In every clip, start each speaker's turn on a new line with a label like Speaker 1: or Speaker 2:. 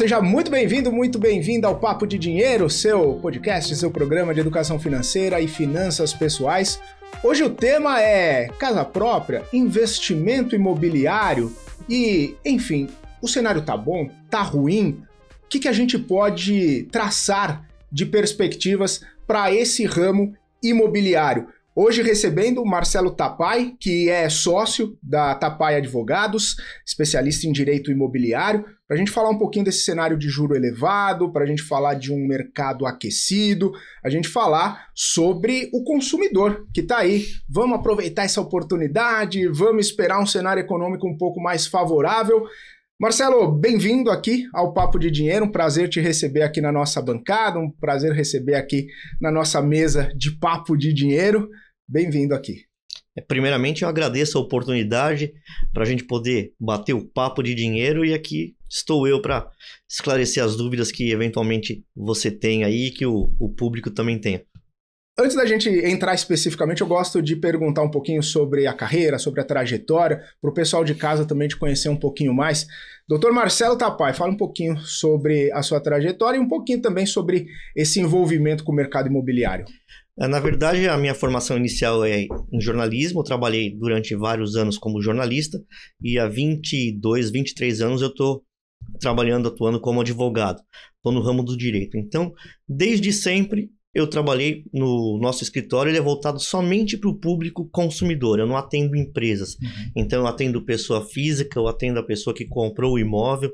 Speaker 1: seja muito bem-vindo, muito bem-vinda ao Papo de Dinheiro, seu podcast, seu programa de educação financeira e finanças pessoais. Hoje o tema é casa própria, investimento imobiliário e, enfim, o cenário tá bom, tá ruim? O que, que a gente pode traçar de perspectivas para esse ramo imobiliário? Hoje recebendo o Marcelo Tapai, que é sócio da Tapai Advogados, especialista em direito imobiliário, para a gente falar um pouquinho desse cenário de juro elevado, para a gente falar de um mercado aquecido, a gente falar sobre o consumidor que está aí. Vamos aproveitar essa oportunidade, vamos esperar um cenário econômico um pouco mais favorável. Marcelo, bem-vindo aqui ao Papo de Dinheiro. Um prazer te receber aqui na nossa bancada, um prazer receber aqui na nossa mesa de Papo de Dinheiro bem-vindo aqui.
Speaker 2: É, primeiramente, eu agradeço a oportunidade para a gente poder bater o papo de dinheiro e aqui estou eu para esclarecer as dúvidas que eventualmente você tem aí e que o, o público também tenha.
Speaker 1: Antes da gente entrar especificamente, eu gosto de perguntar um pouquinho sobre a carreira, sobre a trajetória, para o pessoal de casa também te conhecer um pouquinho mais. Doutor Marcelo Tapai, fala um pouquinho sobre a sua trajetória e um pouquinho também sobre esse envolvimento com o mercado imobiliário.
Speaker 2: É, na verdade, a minha formação inicial é em jornalismo. Eu trabalhei durante vários anos como jornalista e há 22, 23 anos eu estou trabalhando, atuando como advogado. Estou no ramo do direito. Então, desde sempre eu trabalhei no nosso escritório, ele é voltado somente para o público consumidor. Eu não atendo empresas. Uhum. Então, eu atendo pessoa física, eu atendo a pessoa que comprou o imóvel.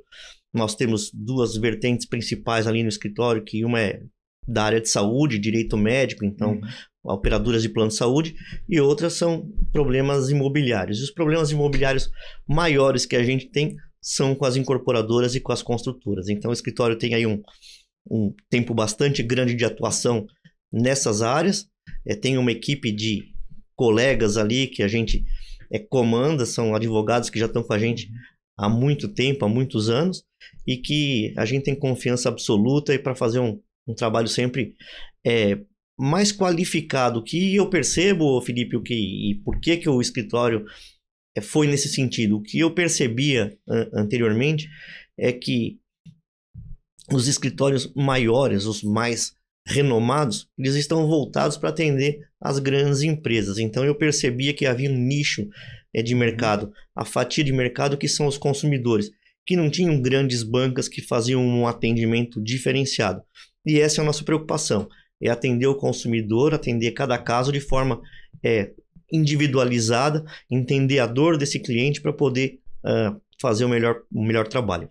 Speaker 2: Nós temos duas vertentes principais ali no escritório, que uma é da área de saúde, direito médico, então uhum. operadoras de plano de saúde, e outras são problemas imobiliários. E os problemas imobiliários maiores que a gente tem são com as incorporadoras e com as construtoras. Então o escritório tem aí um, um tempo bastante grande de atuação nessas áreas, é, tem uma equipe de colegas ali que a gente é, comanda, são advogados que já estão com a gente há muito tempo, há muitos anos, e que a gente tem confiança absoluta e para fazer um, um trabalho sempre é, mais qualificado. Que eu percebo, Felipe, o que e por que que o escritório é, foi nesse sentido. O que eu percebia anteriormente é que os escritórios maiores, os mais renomados, eles estão voltados para atender as grandes empresas. Então eu percebia que havia um nicho é, de mercado, a fatia de mercado que são os consumidores, que não tinham grandes bancas que faziam um atendimento diferenciado. E essa é a nossa preocupação, é atender o consumidor, atender cada caso de forma é, individualizada, entender a dor desse cliente para poder uh, fazer o melhor, o melhor trabalho.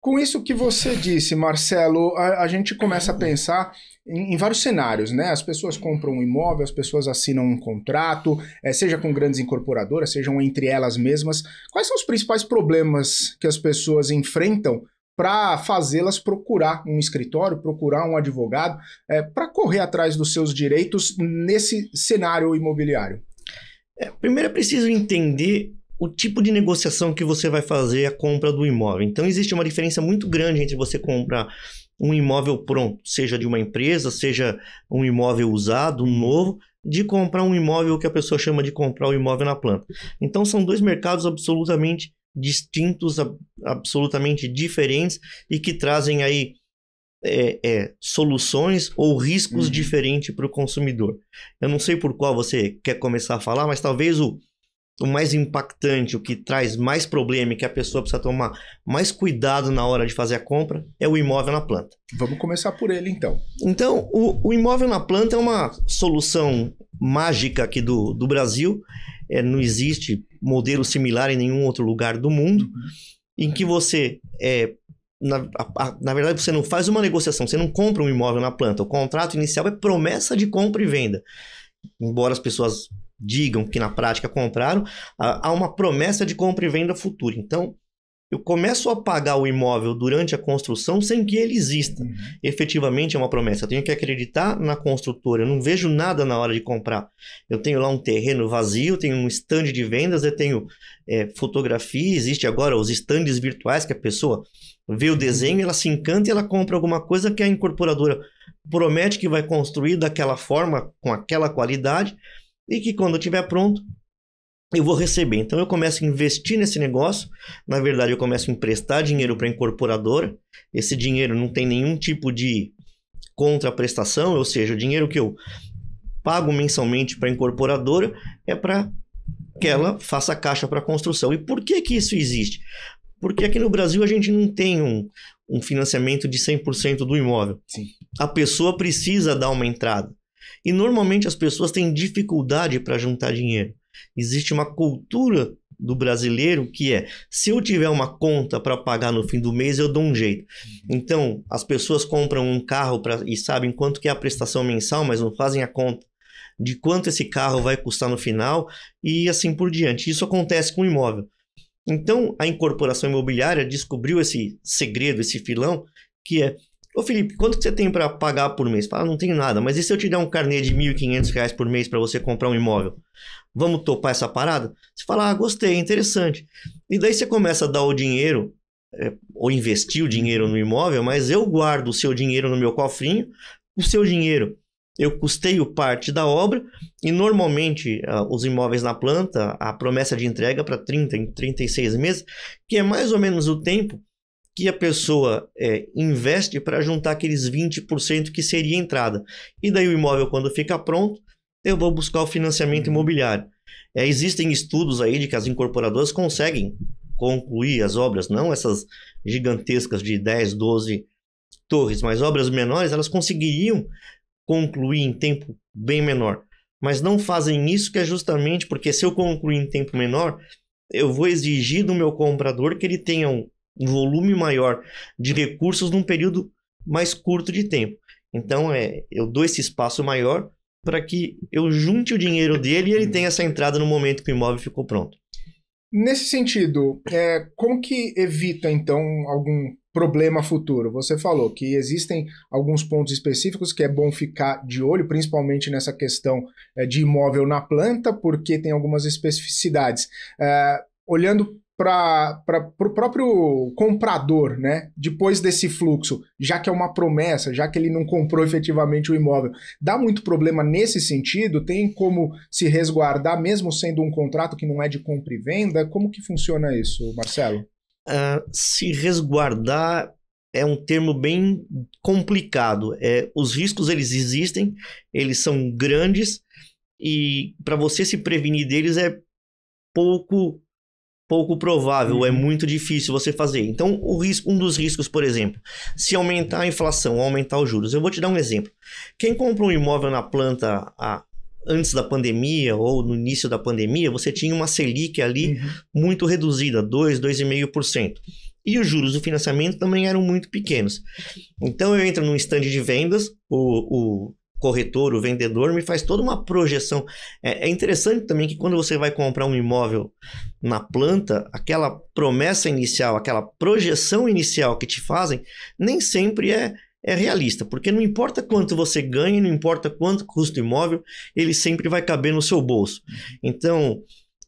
Speaker 1: Com isso que você disse, Marcelo, a, a gente começa a pensar em, em, vários cenários, né? As pessoas compram um imóvel, as pessoas assinam um contrato, é, seja com grandes incorporadoras, sejam entre elas mesmas. Quais são os principais problemas que as pessoas enfrentam para fazê-las procurar um escritório, procurar um advogado, é, para correr atrás dos seus direitos nesse cenário imobiliário? É, primeiro é preciso
Speaker 2: entender o tipo de negociação que você vai fazer a compra do imóvel. Então existe uma diferença muito grande entre você comprar um imóvel pronto, seja de uma empresa, seja um imóvel usado, novo, de comprar um imóvel que a pessoa chama de comprar o um imóvel na planta. Então são dois mercados absolutamente distintos, absolutamente diferentes e que trazem aí é, é, soluções ou riscos uhum. diferentes para o consumidor. Eu não sei por qual você quer começar a falar, mas talvez o o mais impactante, o que traz mais problema e que a pessoa precisa tomar mais cuidado na hora de fazer a compra é o imóvel na planta. Vamos começar por ele então. Então, o, o imóvel na planta é uma solução mágica aqui do, do Brasil. É, não existe modelo similar em nenhum outro lugar do mundo uhum. em que você é, na, a, na, verdade, você não faz uma negociação, você não compra um imóvel na planta. O contrato inicial é promessa de compra e venda. Embora as pessoas digam que na prática compraram, há uma promessa de compra e venda futura. Então, eu começo a pagar o imóvel durante a construção sem que ele exista. Uhum. Efetivamente é uma promessa. Eu tenho que acreditar na construtora. Eu não vejo nada na hora de comprar. Eu tenho lá um terreno vazio, tenho um stand de vendas, eu tenho é, fotografia. Existe agora os stands virtuais que a pessoa vê o desenho, ela se encanta e ela compra alguma coisa que a incorporadora promete que vai construir daquela forma, com aquela qualidade e que quando eu tiver pronto, eu vou receber. Então eu começo a investir nesse negócio. Na verdade, eu começo a emprestar dinheiro para a incorporadora. Esse dinheiro não tem nenhum tipo de contraprestação, ou seja, o dinheiro que eu pago mensalmente para a incorporadora é para que ela faça caixa para a construção. E por que que isso existe? Porque aqui no Brasil a gente não tem um, um financiamento de 100% do imóvel. Sim. A pessoa precisa dar uma entrada. E normalmente as pessoas têm dificuldade para juntar dinheiro. Existe uma cultura do brasileiro que é: se eu tiver uma conta para pagar no fim do mês, eu dou um jeito. Uhum. Então, as pessoas compram um carro pra, e sabem quanto que é a prestação mensal, mas não fazem a conta de quanto esse carro vai custar no final e assim por diante. Isso acontece com o imóvel. Então, a incorporação imobiliária descobriu esse segredo, esse filão, que é Ô Felipe, quanto que você tem para pagar por mês? Fala, não tenho nada, mas e se eu te der um carnê de R$ 1.500 por mês para você comprar um imóvel? Vamos topar essa parada? Você fala, ah, gostei, interessante. E daí você começa a dar o dinheiro, é, ou investir o dinheiro no imóvel, mas eu guardo o seu dinheiro no meu cofrinho, o seu dinheiro eu custeio parte da obra e normalmente ah, os imóveis na planta, a promessa de entrega para 30 em 36 meses, que é mais ou menos o tempo que a pessoa é, investe para juntar aqueles 20% que seria entrada. E daí o imóvel, quando fica pronto, eu vou buscar o financiamento uhum. imobiliário. É, existem estudos aí de que as incorporadoras conseguem concluir as obras, não essas gigantescas de 10, 12 torres, mas obras menores, elas conseguiriam concluir em tempo bem menor. Mas não fazem isso que é justamente porque se eu concluir em tempo menor, eu vou exigir do meu comprador que ele tenha um um volume maior de recursos num período mais curto de tempo. Então, é, eu dou esse espaço maior para que eu junte o dinheiro dele e ele tenha essa entrada no momento que o imóvel ficou pronto.
Speaker 1: Nesse sentido, é, como que evita, então, algum problema futuro? Você falou que existem alguns pontos específicos que é bom ficar de olho, principalmente nessa questão é, de imóvel na planta, porque tem algumas especificidades. É, olhando para o próprio comprador, né? Depois desse fluxo, já que é uma promessa, já que ele não comprou efetivamente o imóvel, dá muito problema nesse sentido? Tem como se resguardar, mesmo sendo um contrato que não é de compra e venda? Como que funciona isso, Marcelo? Uh, se resguardar
Speaker 2: é um termo bem complicado. É, os riscos eles existem, eles são grandes e para você se prevenir deles é pouco pouco provável, é uhum. é muito difícil você fazer. Então, o risco, um dos riscos, por exemplo, se aumentar a inflação, aumentar os juros. Eu vou te dar um exemplo. Quem compra um imóvel na planta a, antes da pandemia ou no início da pandemia, você tinha uma Selic ali uhum. muito reduzida, 2, 2,5%. E os juros do financiamento também eram muito pequenos. Então eu entro num stand de vendas, o, o corretor, o vendedor, me faz toda uma projeção. É, é, interessante também que quando você vai comprar um imóvel na planta, aquela promessa inicial, aquela projeção inicial que te fazem, nem sempre é, é realista, porque não importa quanto você ganhe, não importa quanto custa o imóvel, ele sempre vai caber no seu bolso. Então,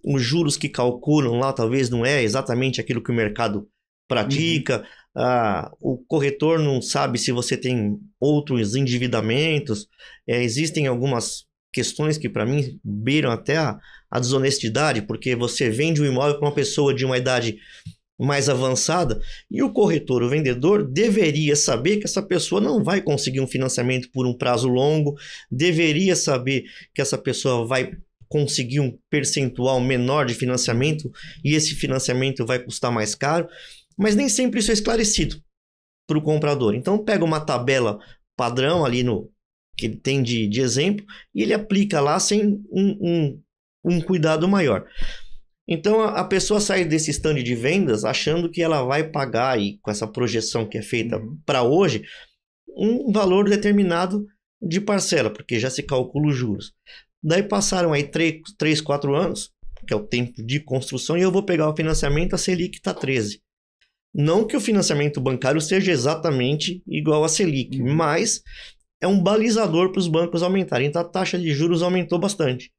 Speaker 2: os juros que calculam lá talvez não é exatamente aquilo que o mercado pratica. Uhum ah, o corretor não sabe se você tem outros endividamentos, é, existem algumas questões que para mim beiram até a, a, desonestidade, porque você vende um imóvel para uma pessoa de uma idade mais avançada e o corretor, o vendedor, deveria saber que essa pessoa não vai conseguir um financiamento por um prazo longo, deveria saber que essa pessoa vai conseguir um percentual menor de financiamento e esse financiamento vai custar mais caro. Mas nem sempre isso é esclarecido para o comprador. Então pega uma tabela padrão ali no que ele tem de, de exemplo e ele aplica lá sem um, um, um cuidado maior. Então a, a, pessoa sai desse stand de vendas achando que ela vai pagar e com essa projeção que é feita uhum. para hoje um valor determinado de parcela, porque já se calcula os juros. Daí passaram aí 3, 3 4 anos, que é o tempo de construção, e eu vou pegar o financiamento, a Selic está 13. Não que o financiamento bancário seja exatamente igual a Selic, uhum. mas é um balizador para os bancos aumentarem. Então a taxa de juros aumentou bastante.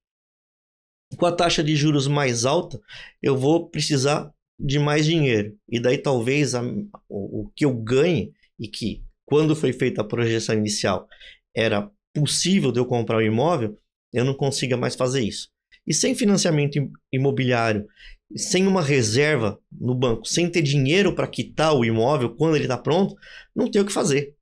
Speaker 2: Com a taxa de juros mais alta, eu vou precisar de mais dinheiro. E daí talvez a, o, o que eu ganhe, e que quando foi feita a projeção inicial era possível de eu comprar o um imóvel, eu não consiga mais fazer isso. E sem financiamento imobiliário sem uma reserva no banco, sem ter dinheiro para quitar o imóvel quando ele está pronto, não tem o que fazer.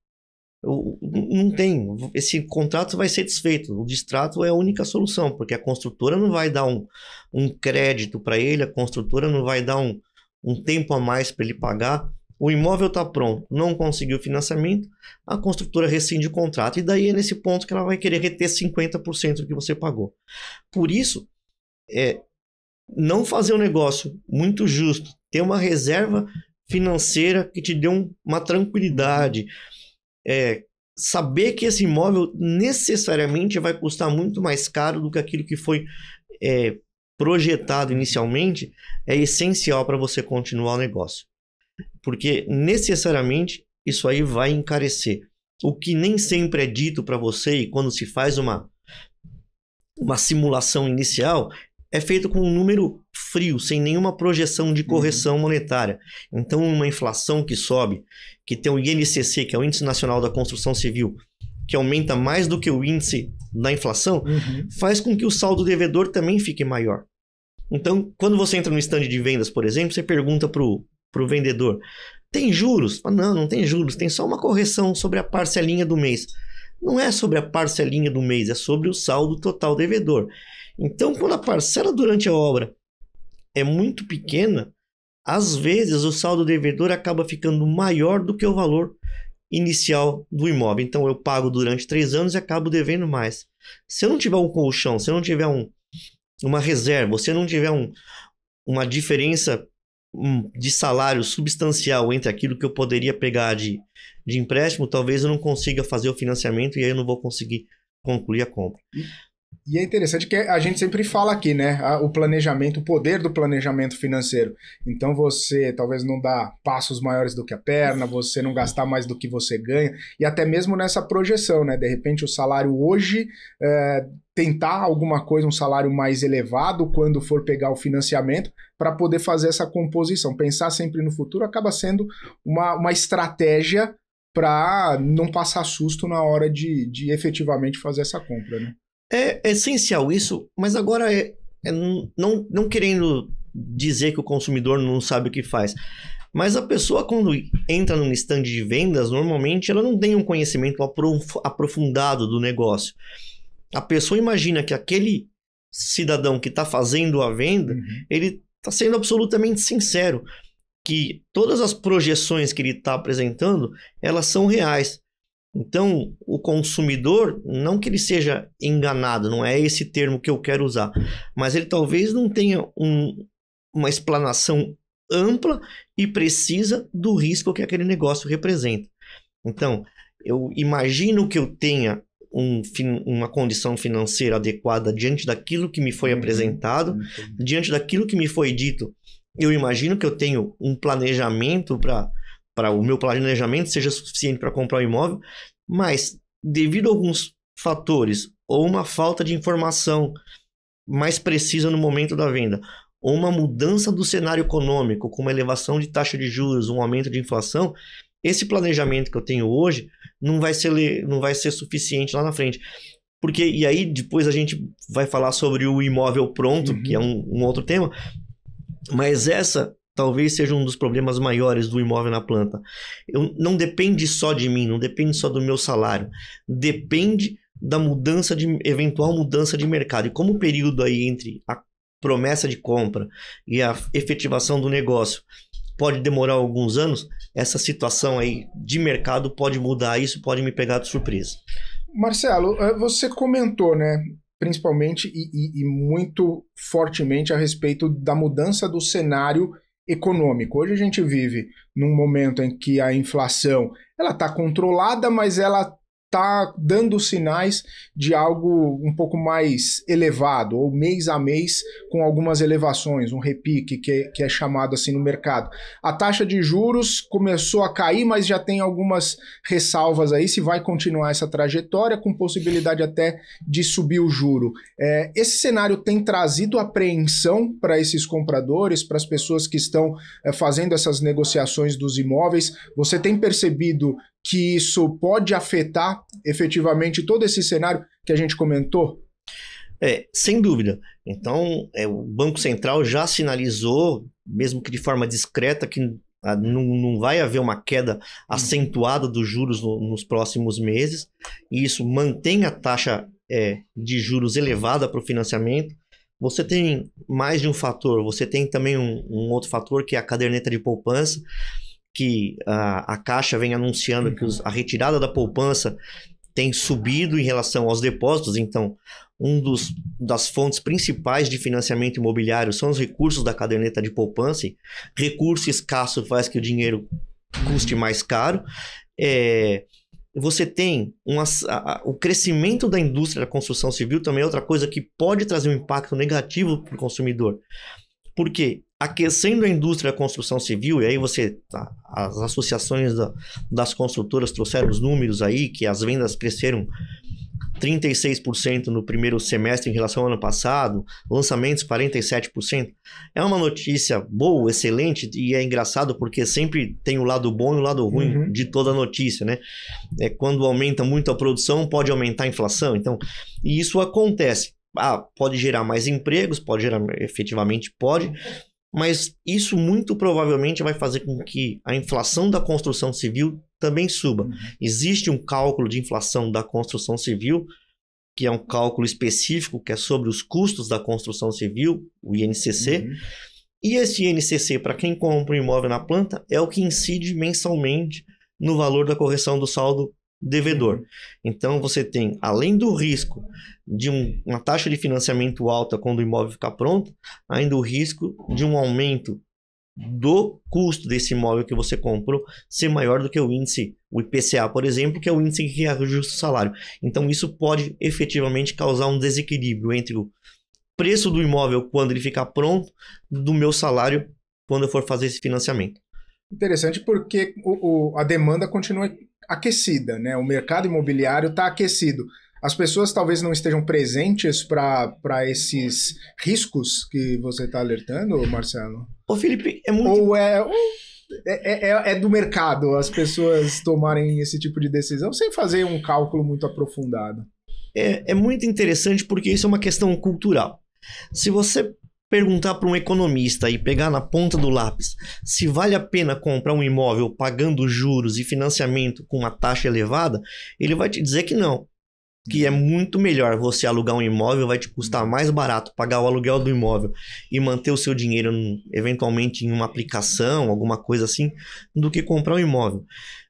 Speaker 2: Eu, não tem. Esse contrato vai ser desfeito. O distrato é a única solução, porque a construtora não vai dar um, um crédito para ele, a construtora não vai dar um, um tempo a mais para ele pagar. O imóvel está pronto, não conseguiu financiamento, a construtora rescinde o contrato, e daí é nesse ponto que ela vai querer reter 50% do que você pagou. Por isso, é, não fazer um negócio muito justo, ter uma reserva financeira que te dê um, uma tranquilidade, é, saber que esse imóvel necessariamente vai custar muito mais caro do que aquilo que foi é, projetado inicialmente, é essencial para você continuar o negócio. Porque necessariamente isso aí vai encarecer. O que nem sempre é dito para você e quando se faz uma, uma simulação inicial é feito com um número frio, sem nenhuma projeção de correção uhum. monetária. Então, uma inflação que sobe, que tem o INCC, que é o Índice Nacional da Construção Civil, que aumenta mais do que o índice da inflação, uhum. faz com que o saldo devedor também fique maior. Então, quando você entra no stand de vendas, por exemplo, você pergunta para o vendedor: tem juros? Ah, não, não tem juros, tem só uma correção sobre a parcelinha do mês. Não é sobre a parcelinha do mês, é sobre o saldo total devedor. Então, quando a parcela durante a obra é muito pequena, às vezes o saldo devedor acaba ficando maior do que o valor inicial do imóvel. Então, eu pago durante três anos e acabo devendo mais. Se eu não tiver um colchão, se eu não tiver um, uma reserva, se eu não tiver um, uma diferença hum, de salário substancial entre aquilo que eu poderia pegar de, de empréstimo, talvez eu não consiga fazer o financiamento e aí eu não vou conseguir concluir a compra.
Speaker 1: E é interessante que a gente sempre fala aqui, né? O planejamento, o poder do planejamento financeiro. Então você talvez não dar passos maiores do que a perna, você não gastar mais do que você ganha, e até mesmo nessa projeção, né? De repente o salário hoje é, tentar alguma coisa, um salário mais elevado quando for pegar o financiamento, para poder fazer essa composição. Pensar sempre no futuro acaba sendo uma, uma estratégia para não passar susto na hora de, de efetivamente fazer essa compra, né? É, é, essencial isso, mas agora é, é não, não querendo
Speaker 2: dizer que o consumidor não sabe o que faz. Mas a pessoa, quando entra num stand de vendas, normalmente ela não tem um conhecimento aprofundado do negócio. A pessoa imagina que aquele cidadão que está fazendo a venda, uhum. ele está sendo absolutamente sincero. Que todas as projeções que ele está apresentando, elas são reais. Então, o consumidor, não que ele seja enganado, não é esse termo que eu quero usar, mas ele talvez não tenha um, uma explanação ampla e precisa do risco que aquele negócio representa. Então, eu imagino que eu tenha um, uma condição financeira adequada diante daquilo que me foi uhum, apresentado, diante daquilo que me foi dito. Eu imagino que eu tenho um planejamento para para o meu planejamento seja suficiente para comprar um imóvel, mas devido a alguns fatores ou uma falta de informação mais precisa no momento da venda, ou uma mudança do cenário econômico, com uma elevação de taxa de juros, um aumento de inflação, esse planejamento que eu tenho hoje não vai ser, não vai ser suficiente lá na frente. Porque, e aí depois a gente vai falar sobre o imóvel pronto, uhum. que é uhum. um, um outro tema, mas essa talvez seja um dos problemas maiores do imóvel na planta. Eu, não depende só de mim, não depende só do meu salário, depende da mudança de eventual mudança de mercado. E como o período aí entre a promessa de compra e a efetivação do negócio pode demorar alguns anos, essa situação aí de mercado pode mudar, isso pode me pegar de surpresa.
Speaker 1: Marcelo, é, você comentou, né, principalmente e, e, e muito fortemente a respeito da mudança do cenário econômico. Hoje a gente vive num momento em que a inflação ela está controlada, mas ela tá dando sinais de algo um pouco mais elevado, ou mês a mês com algumas elevações, um repique que é, que é chamado assim no mercado. A taxa de juros começou a cair, mas já tem algumas ressalvas aí se vai continuar essa trajetória, com possibilidade até de subir o juro. É, esse cenário tem trazido apreensão para esses compradores, para as pessoas que estão é, fazendo essas negociações dos imóveis. Você tem percebido que isso pode afetar efetivamente todo esse cenário que a gente comentou? É, sem dúvida. Então, é, o Banco Central já
Speaker 2: sinalizou, mesmo que de forma discreta, que a, não, não vai haver uma queda acentuada dos juros no, nos próximos meses, e isso mantém a taxa é, de juros elevada para o financiamento. Você tem mais de um fator, você tem também um, um outro fator que é a caderneta de poupança que a, ah, a Caixa vem anunciando uhum. que os, a retirada da poupança tem subido em relação aos depósitos, então um dos das fontes principais de financiamento imobiliário são os recursos da caderneta de poupança. recurso escasso faz que o dinheiro custe mais caro. É, você tem uma, a, o crescimento da indústria da construção civil também é outra coisa que pode trazer um impacto negativo para o consumidor. Porque aquecendo a indústria da construção civil, e aí você, tá, as associações da, das construtoras trouxeram os números aí, que as vendas cresceram 36% no primeiro semestre em relação ao ano passado, lançamentos 47%. É uma notícia boa, excelente, e é engraçado porque sempre tem o lado bom e o lado ruim uhum. de toda notícia, né? É quando aumenta muito a produção, pode aumentar a inflação. Então, e isso acontece. Ah, pode gerar mais empregos, pode gerar, efetivamente pode, mas isso muito provavelmente vai fazer com que a inflação da construção civil também suba. Uhum. Existe um cálculo de inflação da construção civil, que é um cálculo específico que é sobre os custos da construção civil, o INCC. Uhum. E esse INCC, para quem compra um imóvel na planta, é o que incide mensalmente no valor da correção do saldo devedor. Uhum. Então você tem, além do risco de um, uma taxa de financiamento alta quando o imóvel ficar pronto, ainda o risco de um aumento do custo desse imóvel que você comprou ser maior do que o índice, o IPCA, por exemplo, que é o índice que reajusta o salário. Então, isso pode efetivamente causar um desequilíbrio entre o preço do imóvel quando ele ficar pronto, do meu salário quando eu for fazer esse financiamento.
Speaker 1: Interessante porque o, o, a demanda continua aquecida, né? O mercado imobiliário está aquecido as pessoas talvez não estejam presentes para esses riscos que você está alertando, Marcelo? Ô, Felipe, é muito. É, ou é, é, é, é, do mercado as pessoas tomarem esse tipo de decisão sem fazer um cálculo muito aprofundado. É, é muito
Speaker 2: interessante porque isso é uma questão cultural. Se você perguntar para um economista e pegar na ponta do lápis se vale a pena comprar um imóvel pagando juros e financiamento com uma taxa elevada, ele vai te dizer que não que é uhum. muito melhor você alugar um imóvel, vai te custar mais barato pagar o aluguel do imóvel e manter o seu dinheiro eventualmente em uma aplicação, alguma coisa assim, do que comprar um imóvel.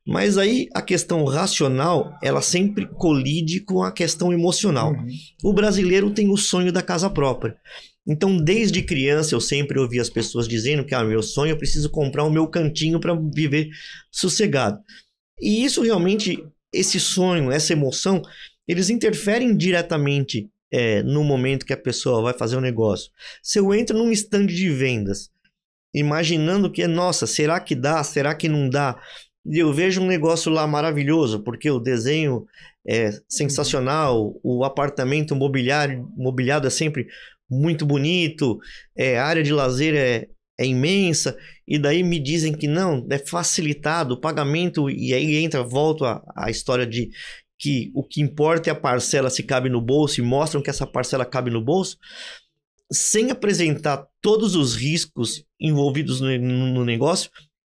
Speaker 2: Mas aí a questão racional, ela sempre colide com a questão emocional. Uhum. O brasileiro tem o sonho da casa própria. Então, desde criança, eu sempre ouvi as pessoas dizendo que, ah, meu sonho, eu preciso comprar o meu cantinho para viver sossegado. E isso realmente, esse sonho, essa emoção, eles interferem diretamente é, no momento que a pessoa vai fazer o um negócio. Se eu entro num stand de vendas, imaginando que, nossa, será que dá? Será que não dá? E eu vejo um negócio lá maravilhoso, porque o desenho é sensacional, o apartamento mobiliário, mobiliado é sempre muito bonito, é, a área de lazer é, é imensa, e daí me dizem que não, é facilitado o pagamento, e aí entra, volto à, à história de que o que importa é a parcela se cabe no bolso e mostram que essa parcela cabe no bolso, sem apresentar todos os riscos envolvidos no, no negócio,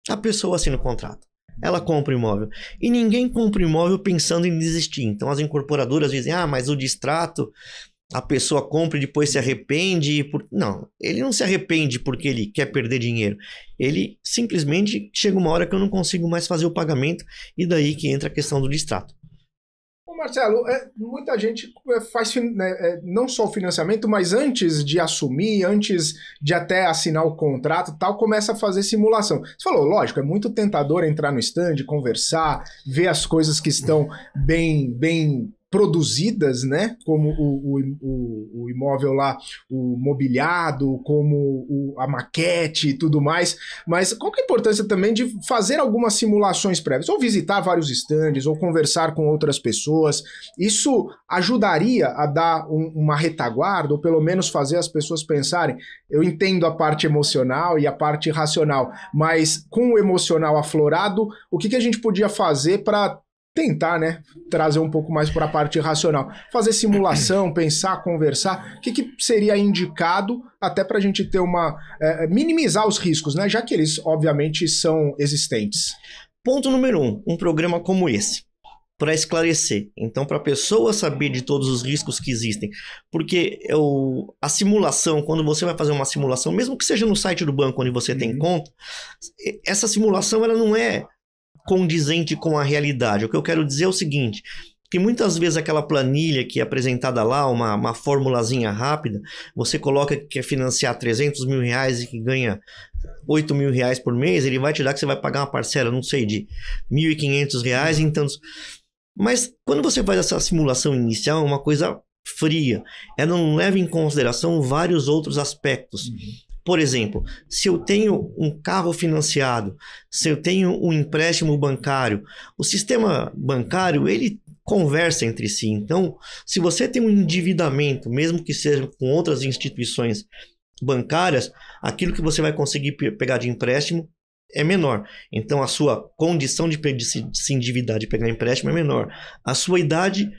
Speaker 2: a pessoa assina o contrato. Ela compra imóvel. E ninguém compra imóvel pensando em desistir. Então as incorporadoras dizem: ah, mas o distrato, a pessoa compra e depois se arrepende. Por... Não, ele não se arrepende porque ele quer perder dinheiro. Ele simplesmente chega uma hora que eu não consigo mais fazer o pagamento, e daí que entra a questão do distrato.
Speaker 1: Marcelo, é, muita gente é, faz né, é, não só o financiamento, mas antes de assumir, antes de até assinar o contrato tal, começa a fazer simulação. Você falou, lógico, é muito tentador entrar no stand, conversar, ver as coisas que estão bem, bem produzidas, né? Como o, o, o imóvel lá, o mobiliado, como o, a maquete e tudo mais. Mas qual que é a importância também de fazer algumas simulações prévias? Ou visitar vários estandes, ou conversar com outras pessoas. Isso ajudaria a dar um, uma retaguarda, ou pelo menos fazer as pessoas pensarem. Eu entendo a parte emocional e a parte racional, mas com o emocional aflorado, o que, que a gente podia fazer para tentar, né, trazer um pouco mais para a parte racional. Fazer simulação, pensar, conversar, o que, que seria indicado até para a gente ter uma... É, é, minimizar os riscos, né, já que eles, obviamente, são existentes. Ponto número um, um
Speaker 2: programa como esse, para esclarecer. Então, para a pessoa saber de todos os riscos que existem. Porque eu, a simulação, quando você vai fazer uma simulação, mesmo que seja no site do banco onde você uhum. tem conta, essa simulação ela não é condizente com a realidade. O que eu quero dizer é o seguinte: que muitas vezes aquela planilha que é apresentada lá, uma, uma formulazinha rápida, você coloca que quer financiar 300 mil reais e que ganha 8 mil reais por mês, ele vai te dar que você vai pagar uma parcela, não sei, de 1.500 reais em tantos. Mas quando você faz essa simulação inicial, é uma coisa fria. Ela não leva em consideração vários outros aspectos. Uhum. Por exemplo, se eu tenho um carro financiado, se eu tenho um empréstimo bancário, o sistema bancário ele conversa entre si. Então, se você tem um endividamento, mesmo que seja com outras instituições bancárias, aquilo que você vai conseguir pegar de empréstimo é menor. Então, a sua condição de se endividar de pegar empréstimo é menor. A sua idade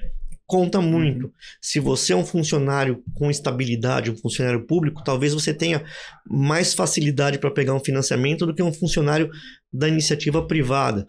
Speaker 2: conta muito. Uhum. Se você é um funcionário com estabilidade, um funcionário público, talvez você tenha mais facilidade para pegar um financiamento do que um funcionário da iniciativa privada.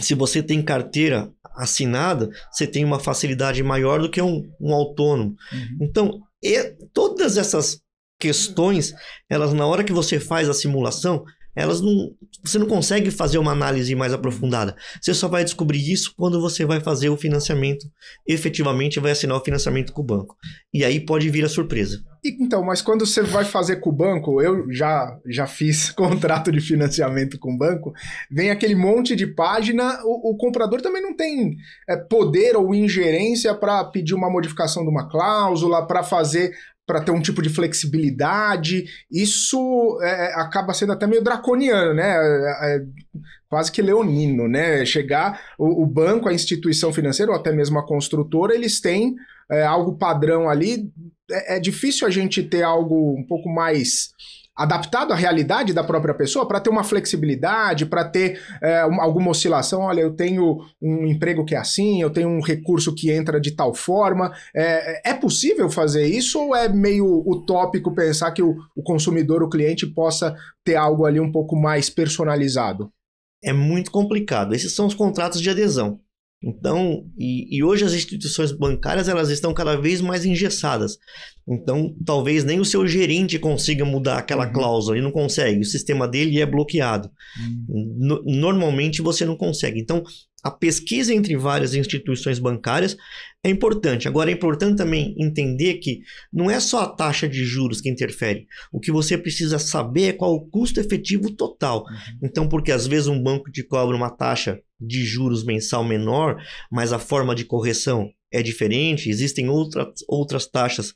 Speaker 2: Se você tem carteira assinada, você tem uma facilidade maior do que um, um autônomo. Uhum. Então, e, todas essas questões, elas na hora que você faz a simulação, elas não. Você não consegue fazer uma análise mais aprofundada. Você só vai descobrir isso quando você vai fazer o financiamento, efetivamente vai assinar o financiamento com o banco. E aí pode vir a surpresa.
Speaker 1: Então, mas quando você vai fazer com o banco, eu já, já fiz contrato de financiamento com o banco, vem aquele monte de página, o, o comprador também não tem é, poder ou ingerência para pedir uma modificação de uma cláusula, para fazer para ter um tipo de flexibilidade. Isso é, é, acaba sendo até meio draconiano, né? É, é, quase que leonino, né? Chegar o, o, banco, a instituição financeira ou até mesmo a construtora, eles têm é, algo padrão ali. É, é, difícil a gente ter algo um pouco mais adaptado à realidade da própria pessoa para ter uma flexibilidade, para ter é, uma, alguma oscilação. Olha, eu tenho um emprego que é assim, eu tenho um recurso que entra de tal forma. É, é possível fazer isso ou é meio utópico pensar que o, o consumidor, o cliente, possa ter algo ali um pouco mais personalizado? É muito complicado. Esses
Speaker 2: são os contratos de adesão. Então, e, e, hoje as instituições bancárias elas estão cada vez mais engessadas. Então, talvez nem o seu gerente consiga mudar aquela uhum. cláusula, ele não consegue, o sistema dele é bloqueado. Uhum. No, normalmente você não consegue. Então, a pesquisa entre várias instituições bancárias é importante. Agora, é importante também entender que não é só a taxa de juros que interfere. O que você precisa saber é qual o custo efetivo total. Uhum. Então, porque às vezes um banco te cobra uma taxa de juros mensal menor, mas a forma de correção é diferente, existem outras, outras taxas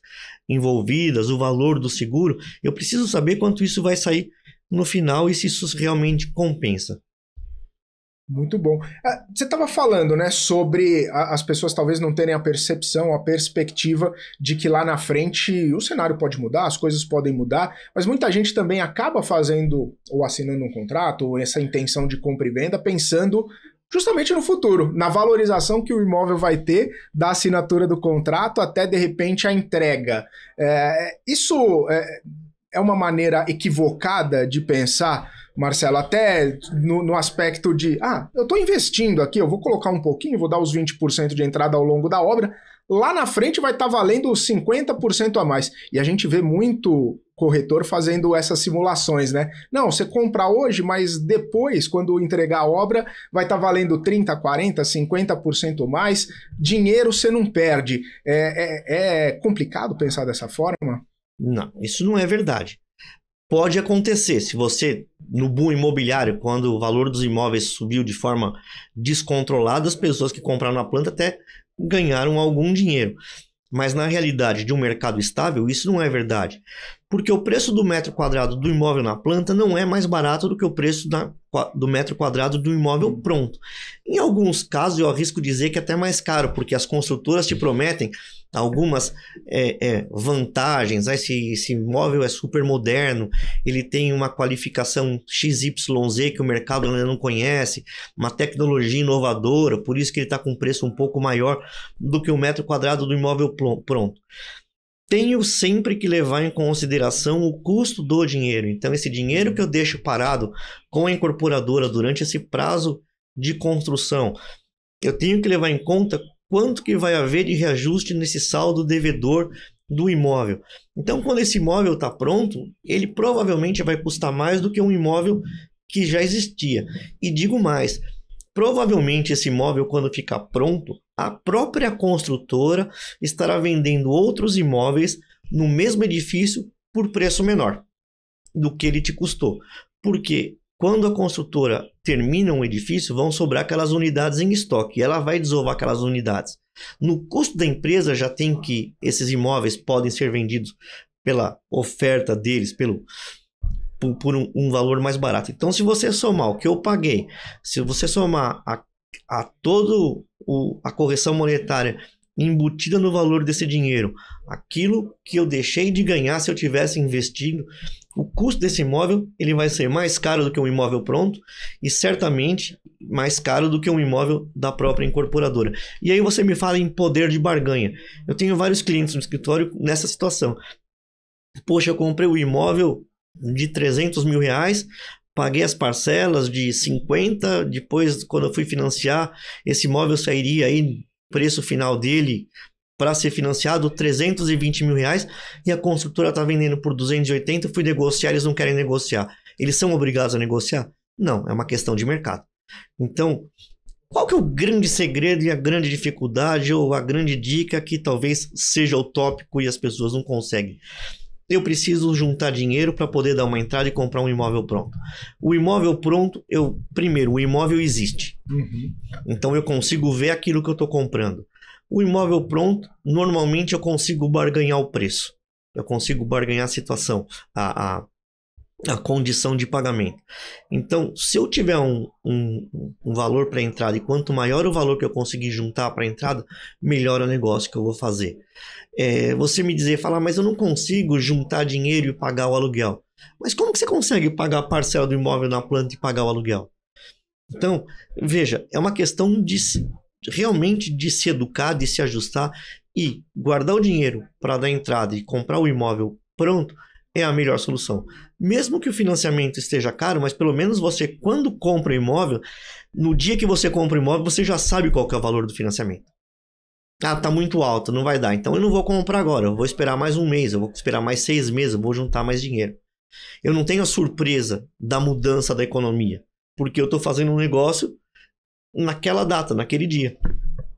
Speaker 2: envolvidas, o valor do seguro. Eu preciso saber quanto isso vai sair no final e se isso realmente compensa.
Speaker 1: Muito bom. Ah, você estava falando, né, sobre as pessoas talvez não terem a percepção, a perspectiva de que lá na frente o cenário pode mudar, as coisas podem mudar, mas muita gente também acaba fazendo ou assinando um contrato ou essa intenção de compra e venda pensando justamente no futuro, na valorização que o imóvel vai ter da assinatura do contrato até de repente a entrega. É, isso é, é uma maneira equivocada de pensar Marcelo, até no, no, aspecto de, ah, eu estou investindo aqui, eu vou colocar um pouquinho, vou dar os 20% de entrada ao longo da obra, lá na frente vai estar tá valendo 50% a mais. E a gente vê muito corretor fazendo essas simulações, né? Não, você compra hoje, mas depois, quando entregar a obra, vai estar tá valendo 30%, 40%, 50% mais. Dinheiro você não perde. É, é, é complicado pensar dessa forma? Não, isso não é verdade pode
Speaker 2: acontecer. Se você, no boom imobiliário, quando o valor dos imóveis subiu de forma descontrolada, as pessoas que compraram na planta até ganharam algum dinheiro. Mas na realidade de um mercado estável, isso não é verdade. Porque o preço do metro quadrado do imóvel na planta não é mais barato do que o preço da do metro quadrado do imóvel pronto. Em alguns casos, eu arrisco dizer que é até mais caro, porque as construtoras te prometem algumas é, é, vantagens. Ah, esse, esse imóvel é super moderno, ele tem uma qualificação XYZ que o mercado ainda não conhece, uma tecnologia inovadora, por isso que ele está com um preço um pouco maior do que o metro quadrado do imóvel pronto tenho sempre que levar em consideração o custo do dinheiro. Então, esse dinheiro que eu deixo parado com a incorporadora durante esse prazo de construção, eu tenho que levar em conta quanto que vai haver de reajuste nesse saldo devedor do imóvel. Então, quando esse imóvel está pronto, ele provavelmente vai custar mais do que um imóvel que já existia. E digo mais, provavelmente esse imóvel, quando ficar pronto, a própria construtora estará vendendo outros imóveis no mesmo edifício por preço menor do que ele te custou. Porque quando a construtora termina um edifício, vão sobrar aquelas unidades em estoque. Ela vai desovar aquelas unidades. No custo da empresa já tem que esses imóveis podem ser vendidos pela oferta deles, pelo por, por um, um, valor mais barato. Então, se você somar o que eu paguei, se você somar a, a todo o, a correção monetária embutida no valor desse dinheiro, aquilo que eu deixei de ganhar se eu tivesse investido, o custo desse imóvel ele vai ser mais caro do que um imóvel pronto e certamente mais caro do que um imóvel da própria incorporadora. E aí você me fala em poder de barganha. Eu tenho vários clientes no escritório nessa situação. Poxa, eu comprei o um imóvel de 300 mil reais, paguei as parcelas de 50, depois quando eu fui financiar, esse imóvel sairia aí, preço final dele para ser financiado 320 mil reais e a construtora está vendendo por 280, fui negociar, eles não querem negociar. Eles são obrigados a negociar? Não, é uma questão de mercado. Então, qual que é o grande segredo e a grande dificuldade ou a grande dica que talvez seja o e as pessoas não conseguem? eu preciso juntar dinheiro para poder dar uma entrada e comprar um imóvel pronto. O imóvel pronto, eu primeiro, o imóvel existe. Uhum. Então eu consigo ver aquilo que eu estou comprando. O imóvel pronto, normalmente eu consigo barganhar o preço. Eu consigo barganhar a situação, a, a, a condição de pagamento. Então, se eu tiver um, um, um valor para entrada e quanto maior o valor que eu conseguir juntar para entrada, melhor o negócio que eu vou fazer. É, você me dizer, falar, mas eu não consigo juntar dinheiro e pagar o aluguel. Mas como que você consegue pagar a parcela do imóvel na planta e pagar o aluguel? Então, veja, é uma questão de realmente de se educar, de se ajustar e guardar o dinheiro para dar entrada e comprar o imóvel pronto é a melhor solução mesmo que o financiamento esteja caro, mas pelo menos você, quando compra o um imóvel, no dia que você compra o um imóvel, você já sabe qual é o valor do financiamento. Ah, tá muito alto, não vai dar. Então eu não vou comprar agora, eu vou esperar mais um mês, eu vou esperar mais seis meses, eu vou juntar mais dinheiro. Eu não tenho a surpresa da mudança da economia, porque eu estou fazendo um negócio naquela data, naquele dia.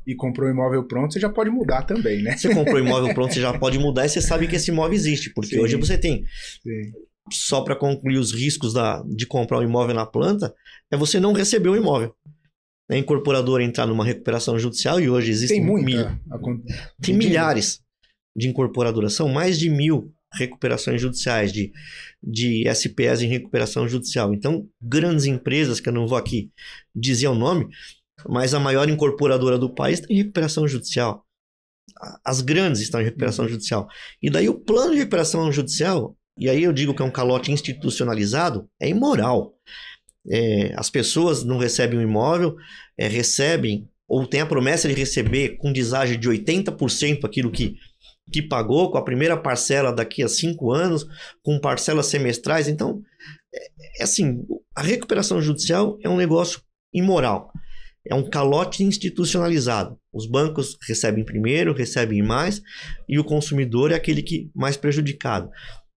Speaker 1: E comprou um imóvel pronto, você já pode mudar também, né? Você comprou um imóvel pronto, você já
Speaker 2: pode mudar e você sabe que esse imóvel existe, porque Sim. hoje você tem. Sim só para concluir os riscos da, de comprar um imóvel na planta, é você não receber o imóvel. A é incorporadora entrar numa recuperação judicial e hoje existem Tem muita, tem milhares de incorporadoras, são mais de mil recuperações judiciais, de, de SPS em recuperação judicial. Então, grandes empresas, que eu não vou aqui dizer o nome, mas a maior incorporadora do país tem recuperação judicial. As grandes estão em recuperação uhum. judicial. E daí o plano de recuperação judicial e aí eu digo que é um calote institucionalizado, é imoral. É, as pessoas não recebem o um imóvel, é, recebem ou têm a promessa de receber com deságio de 80% aquilo que, que pagou, com a primeira parcela daqui a cinco anos, com parcelas semestrais. Então, é, é assim, a recuperação judicial é um negócio imoral. É um calote institucionalizado. Os bancos recebem primeiro, recebem mais, e o consumidor é aquele que mais prejudicado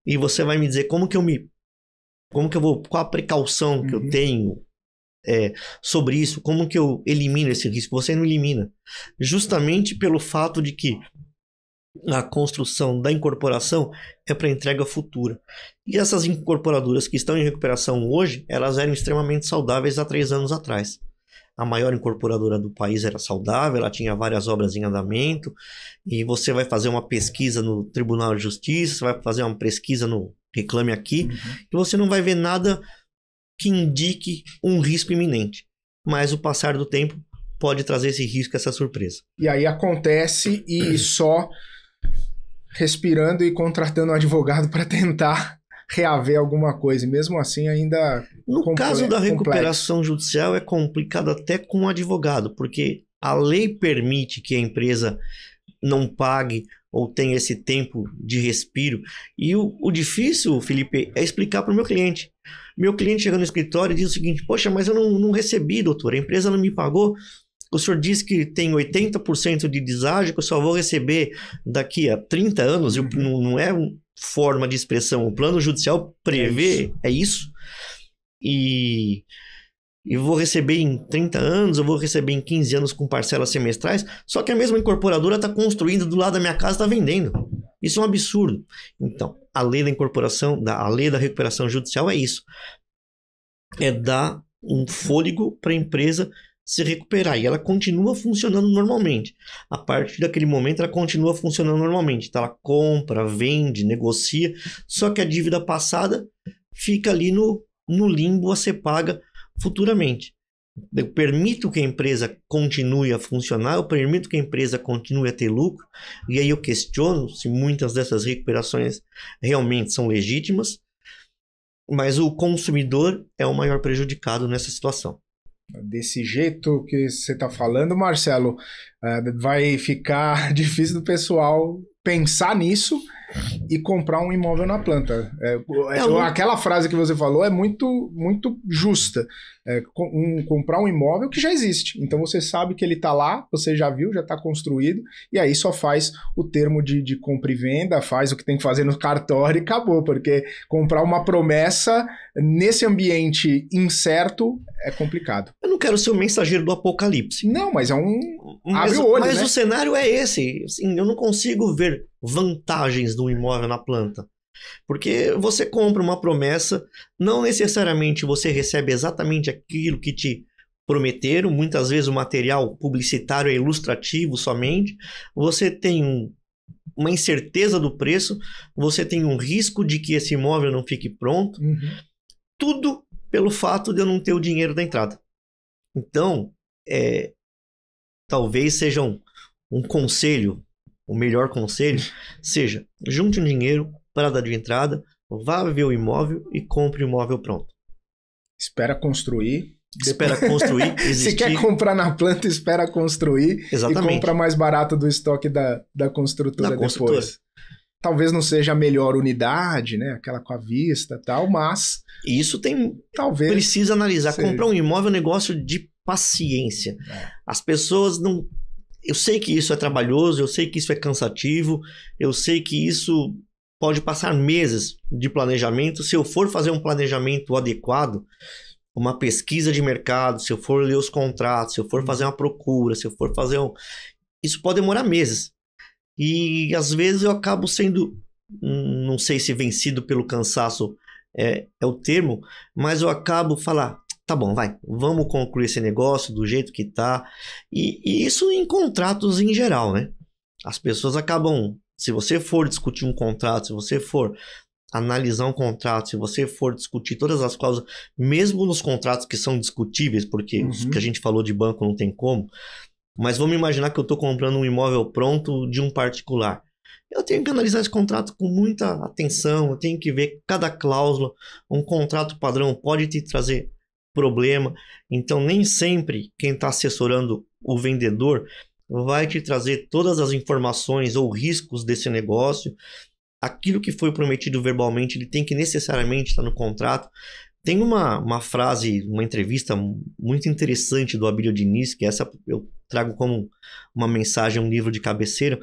Speaker 2: e você vai me dizer como que eu me como que eu vou qual a precaução que uhum. eu tenho é, sobre isso, como que eu elimino esse risco? Você não elimina, justamente pelo fato de que a construção da incorporação é para entrega futura. E essas incorporadoras que estão em recuperação hoje, elas eram extremamente saudáveis há três anos atrás a maior incorporadora do país era saudável, ela tinha várias obras em andamento, e você vai fazer uma pesquisa no Tribunal de Justiça, vai fazer uma pesquisa no Reclame Aqui, uhum. e você não vai ver nada que indique um risco iminente. Mas o passar do tempo pode trazer esse risco, essa surpresa.
Speaker 1: E aí acontece e só respirando e contratando um advogado para tentar reaver alguma coisa. E mesmo assim ainda no Comple caso da recuperação
Speaker 2: complexo. judicial, é complicado até com o advogado, porque a lei permite que a empresa não pague ou tenha esse tempo de respiro. E o, o difícil, Felipe, é explicar para o meu cliente. Meu cliente chega no escritório e diz o seguinte: Poxa, mas eu não, não recebi, doutor, a empresa não me pagou. O senhor diz que tem 80% de deságio que eu só vou receber daqui a 30 anos. Uhum. Não, não é forma de expressão. O plano judicial prevê, é isso. É isso? e e vou receber em 30 anos, eu vou receber em 15 anos com parcelas semestrais, só que a mesma incorporadora está construindo do lado da minha casa, está vendendo. Isso é um absurdo. Então, a lei da incorporação, da, a lei da recuperação judicial é isso. É dar um fôlego para a empresa se recuperar e ela continua funcionando normalmente. A partir daquele momento ela continua funcionando normalmente. Então, tá ela compra, vende, negocia, só que a dívida passada fica ali no no limbo a ser paga futuramente. Eu permito que a empresa continue a funcionar, eu permito que a empresa continue a ter lucro, e aí eu questiono se muitas dessas recuperações realmente são legítimas, mas
Speaker 1: o consumidor é o maior prejudicado nessa situação. Desse jeito que você está falando, Marcelo, eh, vai ficar difícil do pessoal pensar nisso e comprar um imóvel na planta. É, é, aquela frase que você falou é muito, muito justa é, um, comprar um imóvel que já existe. Então você sabe que ele está lá, você já viu, já está construído, e aí só faz o termo de, de compra e venda, faz o que tem que fazer no cartório e acabou, porque comprar uma promessa nesse ambiente incerto é complicado. Eu não quero ser o mensageiro do apocalipse. Não, mas é um. Mas, Abre o olho. Mas né? o cenário é esse. Assim, eu não consigo ver
Speaker 2: vantagens de um imóvel na planta. Porque você compra uma promessa, não necessariamente você recebe exatamente aquilo que te prometeram, muitas vezes o material publicitário é ilustrativo somente, você tem um, uma incerteza do preço, você tem um risco de que esse imóvel não fique pronto, uhum. tudo pelo fato de eu não ter o dinheiro da entrada. Então, é, talvez seja um, um conselho, o melhor conselho seja, junte um dinheiro, parada de entrada, vá ver o imóvel e compre o
Speaker 1: imóvel pronto. Espera construir. Espera construir. Se quer comprar na planta, espera construir. Exatamente. E compra mais barato do estoque da, da construtora da depois. Construtora. Talvez não seja a melhor unidade, né? Aquela com a vista tal, mas. Isso tem. Talvez. Precisa analisar. Seja. Comprar um imóvel é um negócio de paciência. É.
Speaker 2: As pessoas não eu sei que isso é trabalhoso, eu sei que isso é cansativo, eu sei que isso pode passar meses de planejamento. Se eu for fazer um planejamento adequado, uma pesquisa de mercado, se eu for ler os contratos, se eu for uhum. fazer uma procura, se eu for fazer um. Isso pode demorar meses. E às vezes eu acabo sendo, hum, não sei se vencido pelo cansaço é, é o termo, mas eu acabo falar, tá bom, vai, vamos concluir esse negócio do jeito que tá. E, e isso em contratos em geral, né? As pessoas acabam se você for discutir um contrato, se você for analisar um contrato, se você for discutir todas as cláusulas, mesmo nos contratos que são discutíveis, porque uhum. os que a gente falou de banco não tem como, mas vamos imaginar que eu estou comprando um imóvel pronto de um particular. Eu tenho que analisar esse contrato com muita atenção, eu tenho que ver cada cláusula. Um contrato padrão pode te trazer problema. Então, nem sempre quem está assessorando o vendedor vai te trazer todas as informações ou riscos desse negócio. Aquilo que foi prometido verbalmente, ele tem que necessariamente estar no contrato. Tem uma, uma frase, uma entrevista muito interessante do Abílio Diniz, que essa eu trago como uma mensagem, um livro de cabeceira,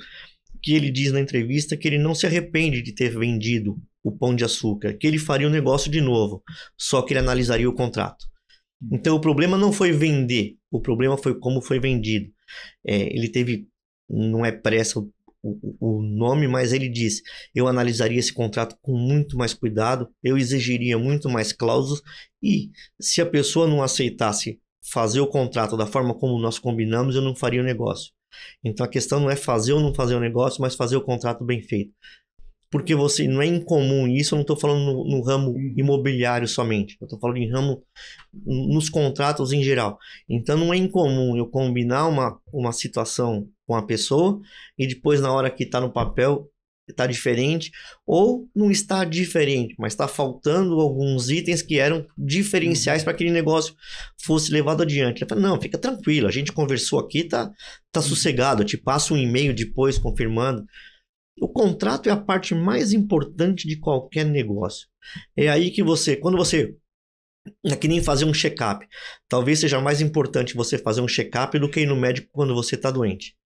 Speaker 2: que ele diz na entrevista que ele não se arrepende de ter vendido o pão de açúcar, que ele faria o negócio de novo, só que ele analisaria o contrato. Então o problema não foi vender, o problema foi como foi vendido. É, ele teve, não é pressa o, o, o nome, mas ele disse: eu analisaria esse contrato com muito mais cuidado, eu exigiria muito mais cláusulas, e se a pessoa não aceitasse fazer o contrato da forma como nós combinamos, eu não faria o negócio. Então a questão não é fazer ou não fazer o negócio, mas fazer o contrato bem feito. Porque uhum. você não é incomum isso, eu não estou falando no, no, ramo uhum. imobiliário somente, eu estou falando em ramo nos contratos em geral. Então não é incomum eu combinar uma, uma situação com a pessoa e depois na hora que está no papel está diferente ou não está diferente, mas está faltando alguns itens que eram diferenciais uhum. para aquele negócio fosse levado adiante. Ele fala, não, fica tranquilo, a gente conversou aqui, tá, tá uhum. sossegado, eu te passo um e-mail depois confirmando. O contrato é a parte mais importante de qualquer negócio. É aí que você, quando você é que nem fazer um check-up. Talvez seja mais importante você fazer um check-up do que ir no médico quando você está doente.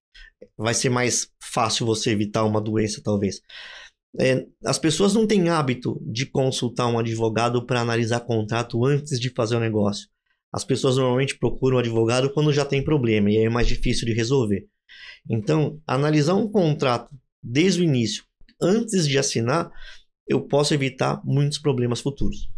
Speaker 2: Vai ser mais fácil você evitar uma doença, talvez. É, as pessoas não têm hábito de consultar um advogado para analisar contrato antes de fazer o um negócio. As pessoas normalmente procuram um advogado quando já tem problema e é mais difícil de resolver. Então, analisar um contrato desde o início, antes de assinar, eu posso evitar muitos problemas futuros.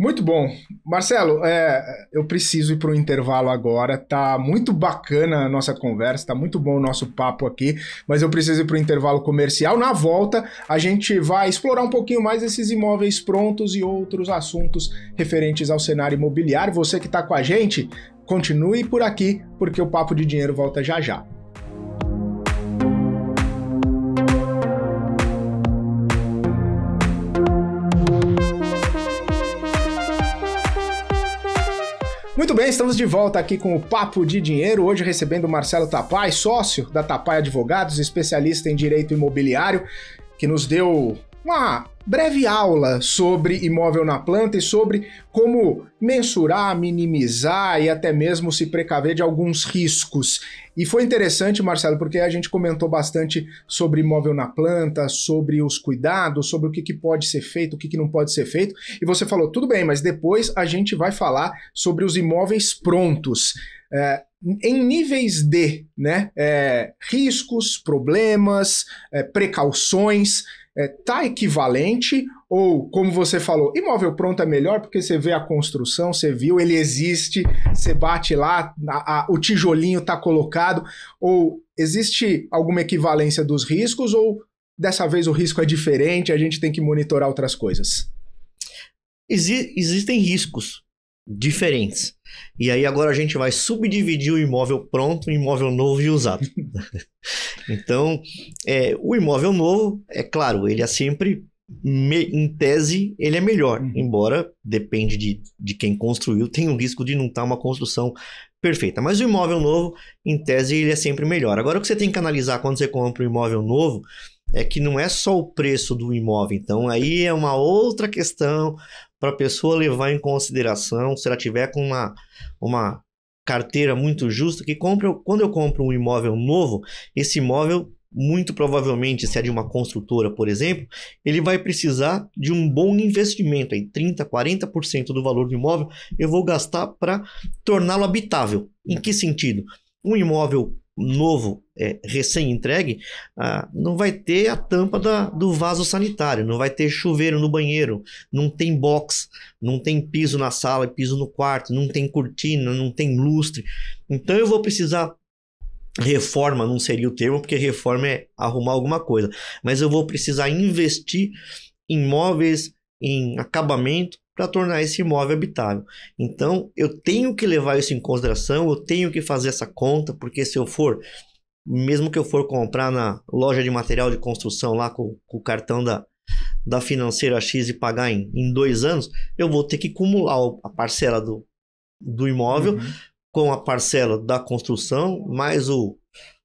Speaker 1: Muito bom. Marcelo, é, eu preciso ir para o intervalo agora. Tá muito bacana a nossa conversa, tá muito bom o nosso papo aqui, mas eu preciso ir para o intervalo comercial. Na volta, a gente vai explorar um pouquinho mais esses imóveis prontos e outros assuntos referentes ao cenário imobiliário. Você que está com a gente, continue por aqui, porque o Papo de Dinheiro volta já já. Muito bem, estamos de volta aqui com o Papo de Dinheiro, hoje recebendo o Marcelo Tapai, sócio da Tapai Advogados, especialista em direito imobiliário, que nos deu uma breve aula sobre imóvel na planta e sobre como mensurar, minimizar e até mesmo se precaver de alguns riscos. E foi interessante, Marcelo, porque a gente comentou bastante sobre imóvel na planta, sobre os cuidados, sobre o que, que pode ser feito, o que, que não pode ser feito. E você falou, tudo bem, mas depois a gente vai falar sobre os imóveis prontos. É, em níveis de né, é, riscos, problemas, é, precauções está é, tá equivalente ou, como você falou, imóvel pronto é melhor porque você vê a construção, você viu, ele existe, você bate lá, a, a, o tijolinho está colocado, ou existe alguma equivalência dos riscos ou dessa vez o risco é diferente, a gente tem que monitorar outras coisas? Exi existem riscos, diferentes. E aí agora a gente vai subdividir o imóvel
Speaker 2: pronto, imóvel novo e usado. então, é, o imóvel novo, é claro, ele é sempre, me, em tese, ele é melhor, uhum. embora depende de, de quem construiu, tem o risco de não estar tá uma construção perfeita. Mas o imóvel novo, em tese, ele é sempre melhor. Agora, o que você tem que analisar quando você compra um imóvel novo é que não é só o preço do imóvel. Então, aí é uma outra questão, para a pessoa levar em consideração, se ela tiver com uma, uma carteira muito justa, que compre, quando eu compro um imóvel novo, esse imóvel, muito provavelmente, se é de uma construtora, por exemplo, ele vai precisar de um bom investimento, aí 30%, 40% do valor do imóvel eu vou gastar para torná-lo habitável. Em que sentido? Um imóvel novo, é, recém-entregue, ah, não vai ter a tampa da, do vaso sanitário, não vai ter chuveiro no banheiro, não tem box, não tem piso na sala e piso no quarto, não tem cortina, não tem lustre. Então eu vou precisar reforma não seria o termo, porque reforma é arrumar alguma coisa, mas eu vou precisar investir em móveis, em acabamento para tornar esse imóvel habitável. Então, eu tenho que levar isso em consideração, eu tenho que fazer essa conta, porque se eu for, mesmo que eu for comprar na loja de material de construção lá com, com o cartão da, da financeira X e pagar em, em dois anos, eu vou ter que acumular a parcela do, do imóvel uhum. com a parcela da construção, mais o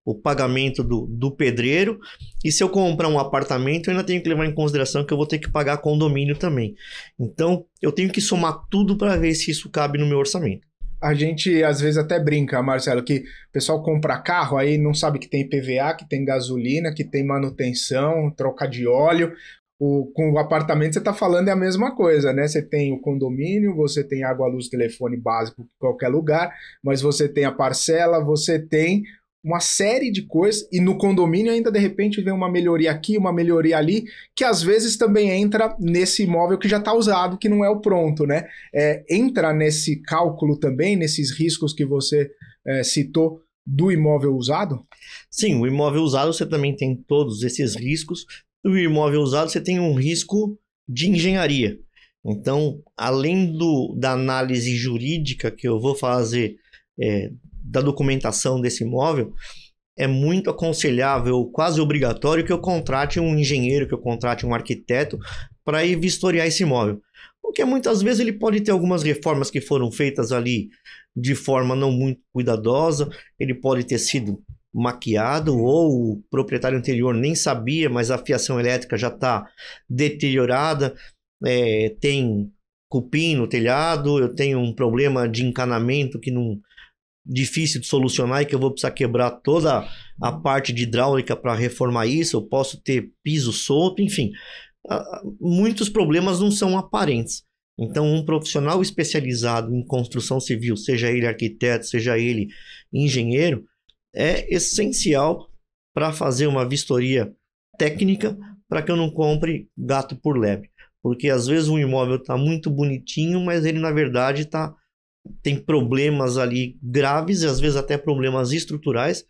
Speaker 2: o pagamento do, do pedreiro. E se eu comprar um apartamento, eu ainda tenho que levar em consideração que eu vou ter que pagar condomínio também. Então, eu tenho que
Speaker 1: somar tudo para ver se isso cabe no meu orçamento. A gente às vezes até brinca, Marcelo, que o pessoal compra carro aí não sabe que tem PVA, que tem gasolina, que tem manutenção, troca de óleo. O, com o apartamento você está falando é a mesma coisa, né? Você tem o condomínio, você tem água, luz, telefone básico em qualquer lugar, mas você tem a parcela, você tem uma série de coisas e no condomínio ainda de repente vem uma melhoria aqui, uma melhoria ali, que às vezes também entra nesse imóvel que já está usado, que não é o pronto, né? É, entra nesse cálculo também, nesses riscos que você é, citou do imóvel usado?
Speaker 2: Sim, o imóvel usado você também tem todos esses riscos. o imóvel usado você tem um risco de engenharia. Então, além do, da análise jurídica que eu vou fazer é, da documentação desse imóvel, é muito aconselhável, quase obrigatório, que eu contrate um engenheiro, que eu contrate um arquiteto para ir vistoriar esse imóvel. Porque muitas vezes ele pode ter algumas reformas que foram feitas ali de forma não muito cuidadosa, ele pode ter sido maquiado ou o proprietário anterior nem sabia, mas a fiação elétrica já está deteriorada, é, tem cupim no telhado, eu tenho um problema de encanamento que não difícil de solucionar e que eu vou precisar quebrar toda a uhum. parte de hidráulica para reformar isso, eu posso ter piso solto, enfim. Muitos problemas não são aparentes. Então, um profissional especializado em construção civil, seja ele arquiteto, seja ele engenheiro, é essencial para fazer uma vistoria técnica para que eu não compre gato por lebre. Porque às vezes um imóvel está muito bonitinho, mas ele na verdade está tem problemas ali graves e às vezes até problemas estruturais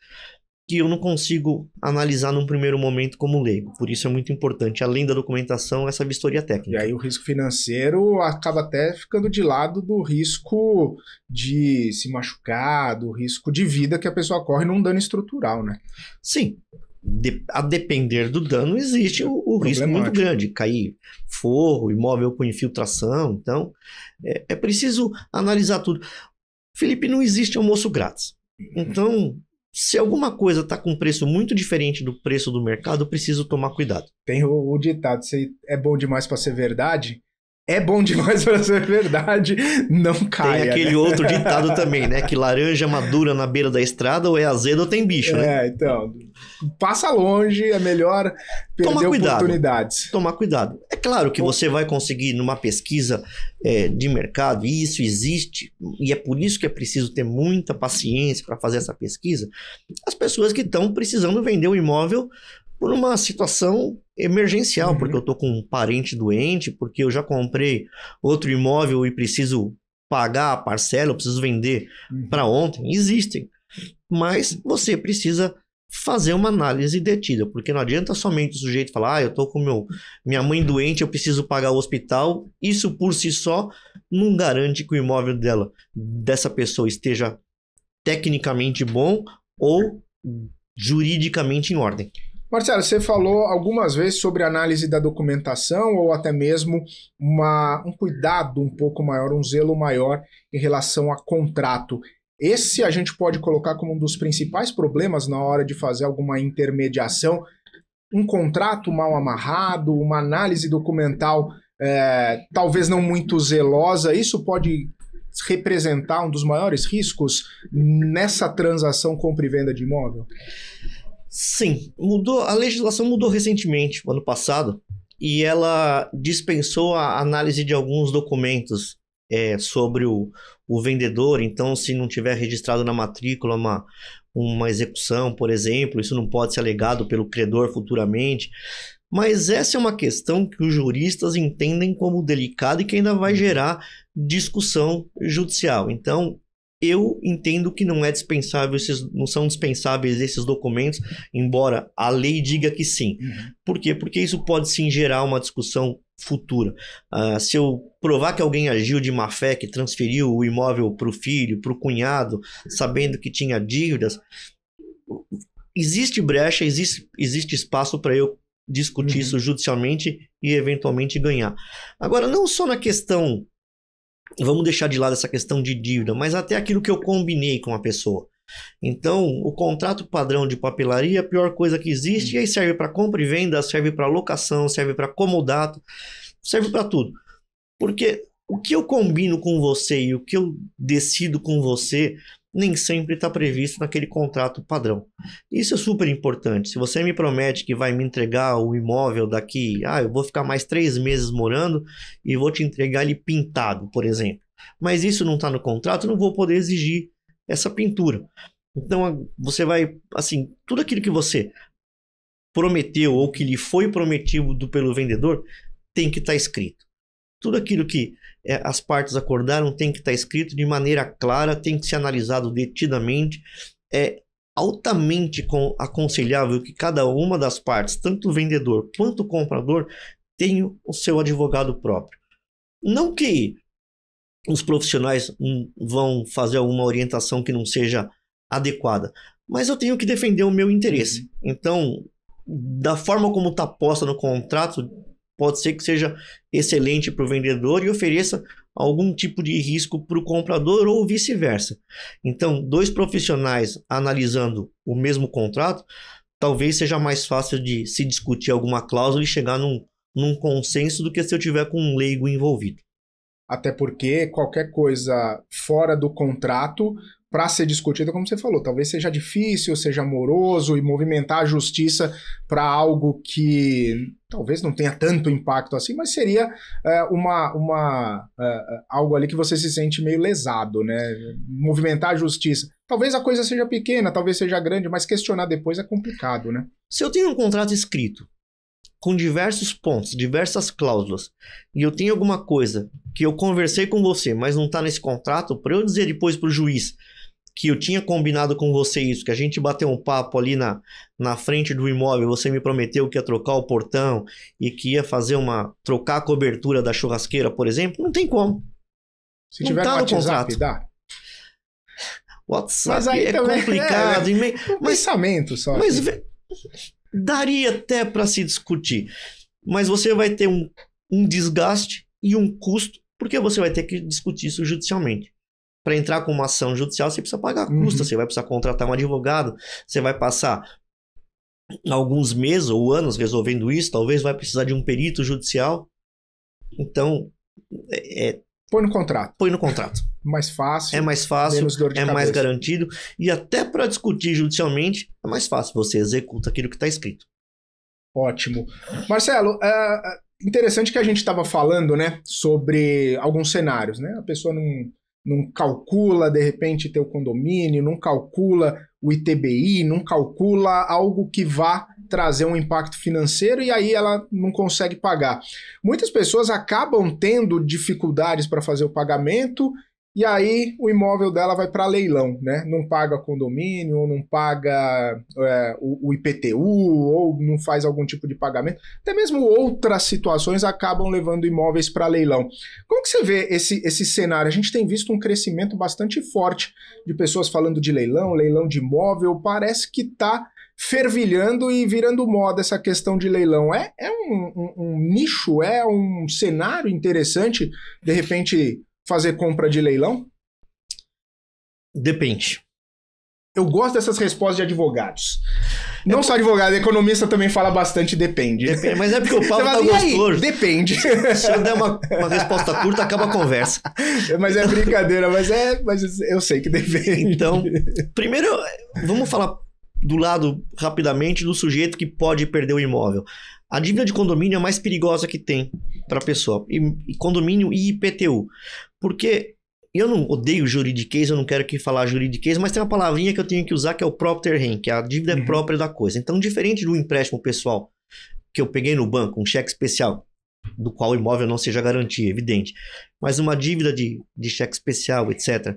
Speaker 2: que eu não consigo analisar num primeiro momento como leigo. Por isso
Speaker 1: é muito importante, além da documentação, essa vistoria técnica. E aí o risco financeiro acaba até ficando de lado do risco de se machucar, do risco de vida que a pessoa corre num dano estrutural, né? Sim, de, a depender do dano,
Speaker 2: existe o, o risco muito grande. Cair forro, imóvel com infiltração. Então, é, é preciso analisar tudo. Felipe, não existe almoço grátis. Então, se alguma coisa está com preço muito diferente do preço do mercado, preciso tomar cuidado.
Speaker 1: Tem o, o ditado: se é bom demais para ser verdade, é bom demais para ser verdade, não caia. Tem aquele né? outro ditado também,
Speaker 2: né? Que laranja madura na beira da estrada ou é azedo ou tem bicho, né? É, então. Passa longe, é melhor perder cuidado, oportunidades. Tomar cuidado. É claro que você vai conseguir numa pesquisa é, de mercado, e isso existe, e é por isso que é preciso ter muita paciência para fazer essa pesquisa, as pessoas que estão precisando vender o um imóvel por uma situação emergencial, uhum. porque eu estou com um parente doente, porque eu já comprei outro imóvel e preciso pagar a parcela, eu preciso vender uhum. para ontem. Existem. Mas você precisa fazer uma análise detida, porque não adianta somente o sujeito falar, ah, eu estou com meu, minha mãe doente, eu preciso pagar o hospital. Isso por si só não garante que o imóvel dela, dessa pessoa esteja tecnicamente bom
Speaker 1: ou juridicamente em ordem. Marcelo, você falou algumas vezes sobre análise da documentação ou até mesmo uma, um cuidado um pouco maior, um zelo maior em relação a contrato. Esse a gente pode colocar como um dos principais problemas na hora de fazer alguma intermediação. Um contrato mal amarrado, uma análise documental é, talvez não muito zelosa, isso pode representar um dos maiores riscos nessa transação compra e venda de imóvel? Sim, mudou. A legislação mudou recentemente,
Speaker 2: ano passado, e ela dispensou a análise de alguns documentos é, sobre o, o vendedor. Então, se não tiver registrado na matrícula uma, uma execução, por exemplo, isso não pode ser alegado pelo credor futuramente. Mas essa é uma questão que os juristas entendem como delicada e que ainda vai uhum. gerar discussão judicial. Então, eu entendo que não é dispensável, esses, não são dispensáveis esses documentos, embora a lei diga que sim. Uhum. Por quê? Porque isso pode sim gerar uma discussão futura. Uh, se eu provar que alguém agiu de má fé, que transferiu o imóvel para o filho, para o cunhado, sabendo que tinha dívidas, existe brecha, existe, existe espaço para eu discutir uhum. isso judicialmente e eventualmente ganhar. Agora, não só na questão vamos deixar de lado essa questão de dívida, mas até aquilo que eu combinei com a pessoa. Então, o contrato padrão de papelaria é a pior coisa que existe, hum. e aí serve para compra e venda, serve para locação, serve para comodato, serve para tudo. Porque o que eu combino com você e o que eu decido com você nem sempre está previsto naquele contrato padrão. Isso é super importante. Se você me promete que vai me entregar o imóvel daqui, ah, eu vou ficar mais três meses morando e vou te entregar ele pintado, por exemplo. Mas isso não está no contrato, não vou poder exigir essa pintura. Então você vai, assim, tudo aquilo que você prometeu ou que lhe foi prometido pelo vendedor tem que estar tá escrito. Tudo aquilo que é, as partes acordaram, tem que estar tá escrito de maneira clara, tem que ser analisado detidamente. É altamente aconselhável que cada uma das partes, tanto o vendedor quanto o comprador, tenha o seu advogado próprio. Não que os profissionais hum, vão fazer alguma orientação que não seja adequada, mas eu tenho que defender o meu interesse. Uhum. Então, da forma como está posta no contrato pode ser que seja excelente para o vendedor e ofereça algum tipo de risco para o comprador ou vice-versa. Então, dois profissionais analisando o mesmo contrato, talvez seja mais fácil de se discutir alguma cláusula
Speaker 1: e chegar num, num consenso do que se eu tiver com um leigo envolvido. Até porque qualquer coisa fora do contrato para ser discutida, como você falou. Talvez seja difícil, seja moroso e movimentar a justiça para algo que talvez não tenha tanto impacto assim, mas seria é, uma, uma é, é, algo ali que você se sente meio lesado, né? Movimentar a justiça. Talvez a coisa seja pequena, talvez seja grande, mas questionar depois é complicado, né? Se eu tenho um contrato escrito
Speaker 2: com diversos pontos, diversas cláusulas, e eu tenho alguma coisa que eu conversei com você, mas não está nesse contrato, para eu dizer depois para o juiz, que eu tinha combinado com você isso, que a gente bateu um papo ali na, na frente do imóvel, você me prometeu que ia trocar o portão e que ia fazer uma. trocar a cobertura da churrasqueira, por exemplo, não tem como.
Speaker 1: Se não tiver tá no WhatsApp, contrato. dá.
Speaker 2: WhatsApp mas aí é complicado. É, é, um mas, pensamento só. Mas assim. ve... daria até para se discutir. Mas você vai ter um, um desgaste e um custo, porque você vai ter que discutir isso judicialmente para entrar com uma ação judicial, você precisa pagar uhum. custa, uhum. você vai precisar contratar um advogado, você vai passar alguns meses ou anos resolvendo isso, talvez vai precisar de um perito judicial. Então, é, é põe no contrato. Põe no contrato.
Speaker 1: Mais fácil. É mais fácil, menos dor de é cabeça. mais garantido
Speaker 2: e até para
Speaker 1: discutir judicialmente é mais fácil, você executa aquilo que está escrito. Ótimo. Marcelo, é, é interessante que a gente estava falando, né, sobre alguns cenários, né? A pessoa não não calcula de repente teu condomínio, não calcula o ITBI, não calcula algo que vá trazer um impacto financeiro e aí ela não consegue pagar. Muitas pessoas acabam tendo dificuldades para fazer o pagamento e aí o imóvel dela vai para leilão, né? Não paga condomínio, ou não paga é, o, o, IPTU, ou não faz algum tipo de pagamento. Até mesmo outras situações acabam levando imóveis para leilão. Como que você vê esse, esse cenário? A gente tem visto um crescimento bastante forte de pessoas falando de leilão, leilão de imóvel. Parece que está fervilhando e virando moda essa questão de leilão. É, é um, um, um nicho, é um cenário interessante, de repente fazer compra de leilão? Depende. Eu gosto dessas respostas de advogados. É Não é... só advogado, economista também fala bastante depende. depende mas é porque o Paulo tá assim, gostoso. Depende. Se eu der uma, uma, resposta curta, acaba a conversa. Mas é brincadeira, mas é. Mas eu sei que depende. Então,
Speaker 2: primeiro, vamos falar do lado rapidamente do sujeito que pode perder o imóvel. A dívida de condomínio é a mais perigosa que tem para a pessoa. E, condomínio e IPTU. Porque eu não odeio juridiquês, eu não quero que falar juridiquês, mas tem uma palavrinha que eu tenho que usar que é o próprio terreno, que é a dívida uhum. própria da coisa. Então, diferente do empréstimo pessoal que eu peguei no banco, um cheque especial, do qual o imóvel não seja garantia, evidente, mas uma dívida de, de cheque especial, etc.,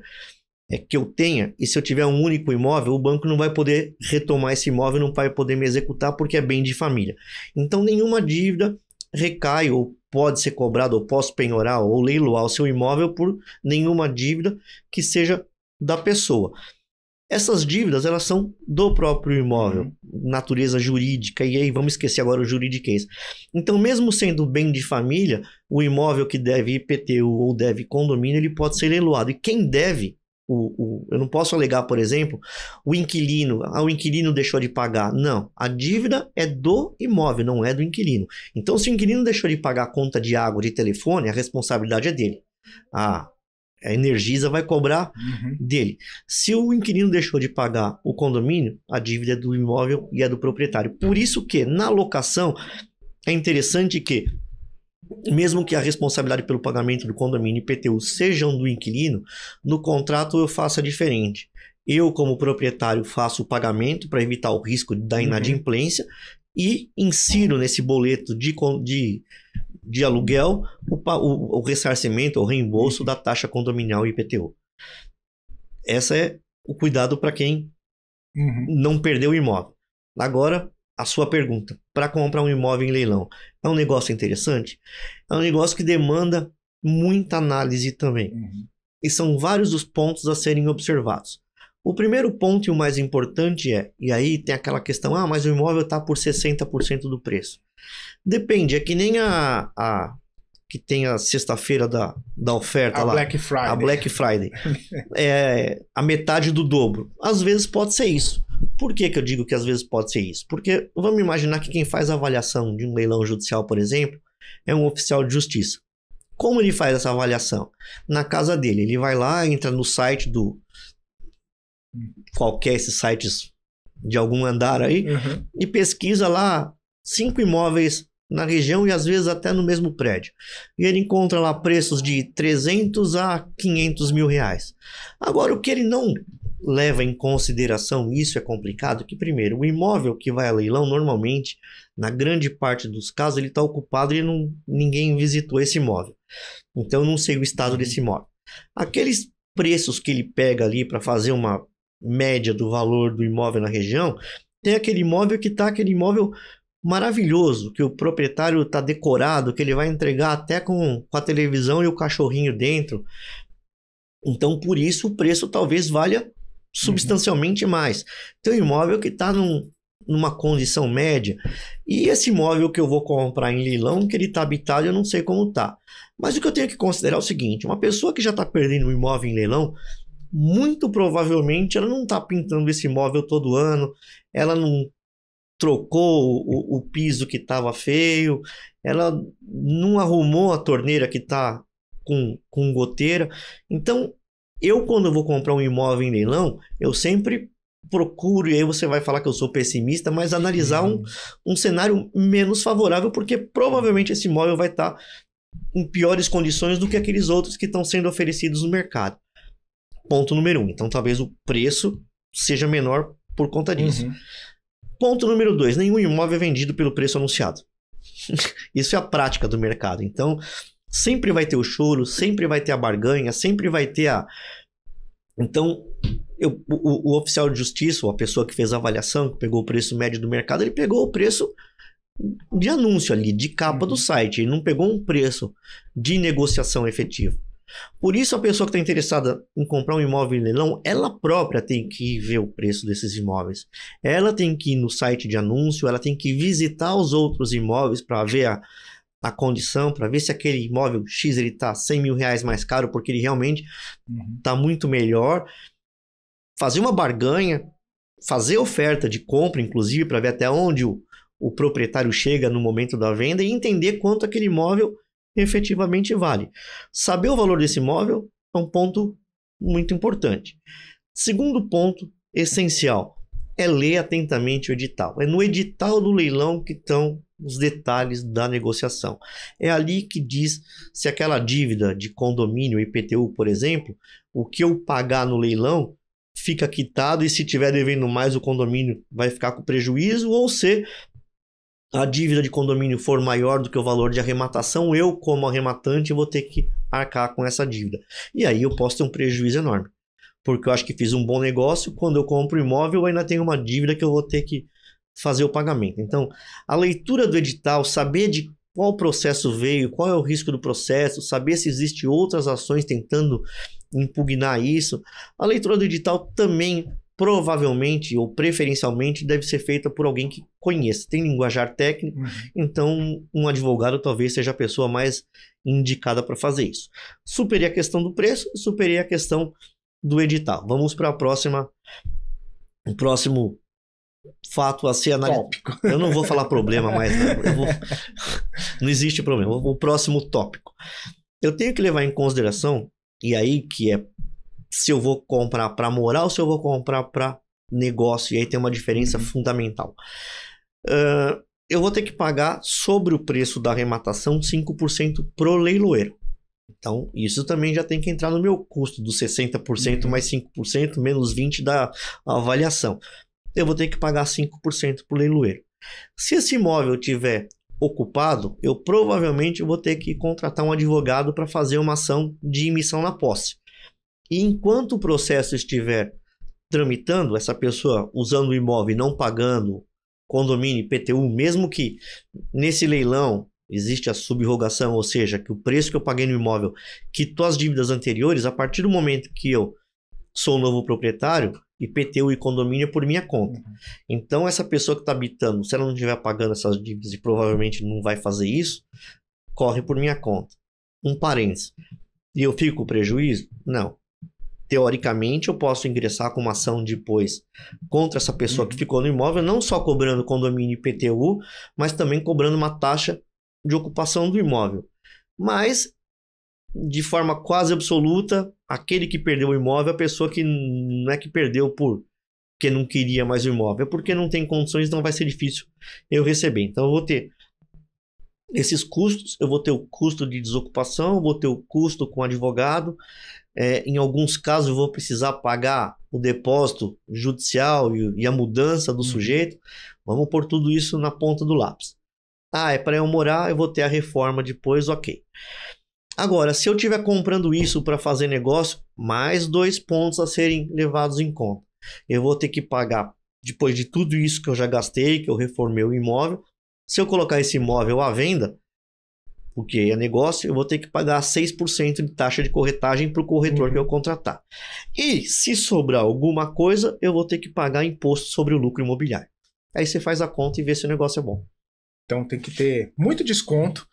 Speaker 2: é que eu tenha, e se eu tiver um único imóvel, o banco não vai poder retomar esse imóvel, não vai poder me executar porque é bem de família. Então, nenhuma dívida recai ou pode ser cobrado ou posso penhorar ou leiloar o seu imóvel por nenhuma dívida que seja da pessoa. Essas dívidas, elas são do próprio imóvel, uhum. natureza jurídica, e aí vamos esquecer agora o juridiquês. Então, mesmo sendo bem de família, o imóvel que deve IPTU ou deve condomínio, ele pode ser leiloado. E quem deve o, o, eu não posso alegar, por exemplo, o inquilino, ah, o inquilino deixou de pagar. Não, a dívida é do imóvel, não é do inquilino. Então, se o inquilino deixou de pagar a conta de água, de telefone, a responsabilidade é dele. A, ah, a Energisa vai cobrar uhum. dele. Se o inquilino deixou de pagar o condomínio, a dívida é do imóvel e é do proprietário. Por isso que na locação é interessante que mesmo que a responsabilidade pelo pagamento do condomínio IPTU sejam do inquilino, no contrato eu faça diferente. Eu, como proprietário, faço o pagamento para evitar o risco da uhum. inadimplência uhum. e insiro nesse boleto de, de, de aluguel o, o, o ressarcimento, o reembolso da taxa condominial IPTU. Essa é o cuidado para quem uhum. não perdeu o imóvel. Agora, a sua pergunta: para comprar um imóvel em leilão, é um negócio interessante? É um negócio que demanda muita análise também. Uhum. E são vários os pontos a serem observados. O primeiro ponto e o mais importante é, e aí tem aquela questão, ah, mas o imóvel está por 60% do preço. Depende, é que nem a, a que tem a sexta-feira da, da oferta a lá. Black Friday. A Black Friday. é a metade do dobro. Às vezes pode ser isso. Por que, que eu digo que às vezes pode ser isso? Porque vamos imaginar que quem faz a avaliação de um leilão judicial, por exemplo, é um oficial de justiça. Como ele faz essa avaliação? Na casa dele, ele vai lá, entra no site do. qualquer esses sites de algum andar aí, uhum. e pesquisa lá cinco imóveis na região e às vezes até no mesmo prédio. E ele encontra lá preços de 300 a 500 mil reais. Agora, o que ele não leva em consideração, isso é complicado, que primeiro, o imóvel que vai a leilão, normalmente, na grande parte dos casos, ele está ocupado e não, ninguém visitou esse imóvel. Então, não sei o estado desse uhum. imóvel. Aqueles preços que ele pega ali para fazer uma média do valor do imóvel na região, tem aquele imóvel que está aquele imóvel maravilhoso, que o proprietário está decorado, que ele vai entregar até com, com a televisão e o cachorrinho dentro. Então, por isso, o preço talvez valha substancialmente mais. Tem um imóvel que está num, numa condição média e esse imóvel que eu vou comprar em leilão, que ele está habitado, eu não sei como está. Mas o que eu tenho que considerar é o seguinte: uma pessoa que já está perdendo um imóvel em leilão, muito provavelmente ela não está pintando esse imóvel todo ano, ela não trocou o, o piso que estava feio, ela não arrumou a torneira que está com, com goteira. Então, eu, quando vou comprar um imóvel em leilão, eu sempre procuro, e aí você vai falar que eu sou pessimista, mas analisar um, uhum. um cenário menos favorável, porque provavelmente esse imóvel vai estar tá em piores condições do que aqueles outros que estão sendo oferecidos no mercado. Ponto número um. Então, talvez o preço seja menor por conta disso. Uhum. Ponto número dois: nenhum imóvel é vendido pelo preço anunciado. Isso é a prática do mercado. Então, Sempre vai ter o choro, sempre vai ter a barganha, sempre vai ter a. Então, eu, o, o, oficial de justiça, ou a pessoa que fez a avaliação, que pegou o preço médio do mercado, ele pegou o preço de anúncio ali, de capa uhum. do site. Ele não pegou um preço de negociação efetiva. Por isso, a pessoa que está interessada em comprar um imóvel em leilão, ela própria tem que ver o preço desses imóveis. Ela tem que ir no site de anúncio, ela tem que visitar os outros imóveis para ver a, a condição para ver se aquele imóvel X ele está 100 mil reais mais caro porque ele realmente está uhum. muito melhor. Fazer uma barganha, fazer oferta de compra, inclusive, para ver até onde o, o proprietário chega no momento da venda e entender quanto aquele imóvel efetivamente vale. Saber o valor desse imóvel é um ponto muito importante. Segundo ponto essencial é ler atentamente o edital. É no edital do leilão que estão os detalhes da negociação. É ali que diz se aquela dívida de condomínio IPTU, por exemplo, o que eu pagar no leilão fica quitado e se tiver devendo mais o condomínio vai ficar com prejuízo ou se a dívida de condomínio for maior do que o valor de arrematação, eu como arrematante vou ter que arcar com essa dívida. E aí eu posso ter um prejuízo enorme, porque eu acho que fiz um bom negócio, quando eu compro imóvel eu ainda tenho uma dívida que eu vou ter que fazer o pagamento. Então, a leitura do edital, saber de qual processo veio, qual é o risco do processo, saber se existe outras ações tentando impugnar isso. A leitura do edital também provavelmente ou preferencialmente deve ser feita por alguém que conheça, tem linguajar técnico, uhum. então um advogado talvez seja a pessoa mais indicada para fazer isso. Superei a questão do preço, superei a questão do edital. Vamos para a próxima, o próximo fato a ser analisado. Eu não vou falar problema mais, não. Né? Vou... não existe problema. O próximo tópico. Eu tenho que levar em consideração, e aí que é se eu vou comprar para morar ou se eu vou comprar para negócio, e aí tem uma diferença uhum. fundamental. Uh, eu vou ter que pagar sobre o preço da arrematação 5% pro leiloeiro. Então, isso também já tem que entrar no meu custo dos 60% uhum. mais 5%, menos 20% da avaliação eu vou ter que pagar 5% para o leiloeiro. Se esse imóvel tiver ocupado, eu provavelmente vou ter que contratar um advogado para fazer uma ação de emissão na posse. E enquanto o processo estiver tramitando, essa pessoa usando o imóvel e não pagando condomínio IPTU, mesmo que nesse leilão existe a subrogação, ou seja, que o preço que eu paguei no imóvel quitou as dívidas anteriores, a partir do momento que eu sou novo proprietário, IPTU e condomínio por minha conta. Uhum. Então, essa pessoa que está habitando, se ela não estiver pagando essas dívidas e provavelmente não vai fazer isso, corre por minha conta. Um parênteses. E eu fico com prejuízo? Não. Teoricamente, eu posso ingressar com uma ação depois contra essa pessoa uhum. que ficou no imóvel, não só cobrando condomínio e IPTU, mas também cobrando uma taxa de ocupação do imóvel. Mas de forma quase absoluta, aquele que perdeu o imóvel é a pessoa que não é que perdeu por porque não queria mais o imóvel, é porque não tem condições, não vai ser difícil eu receber. Então eu vou ter esses custos, eu vou ter o custo de desocupação, vou ter o custo com advogado, é, em alguns casos eu vou precisar pagar o depósito judicial e, e a mudança do hum. sujeito. Vamos pôr tudo isso na ponta do lápis. Ah, é para eu morar, eu vou ter a reforma depois, ok. Agora, se eu estiver comprando isso para fazer negócio, mais dois pontos a serem levados em conta. Eu vou ter que pagar, depois de tudo isso que eu já gastei, que eu reformei o imóvel, se eu colocar esse imóvel à venda, porque é negócio, eu vou ter que pagar 6% de taxa de corretagem para o corretor uhum. que eu uhum. contratar. E se sobrar alguma coisa, eu vou ter que pagar imposto
Speaker 1: sobre o lucro imobiliário. Aí você faz a conta e vê se o negócio é bom. Então tem que ter muito desconto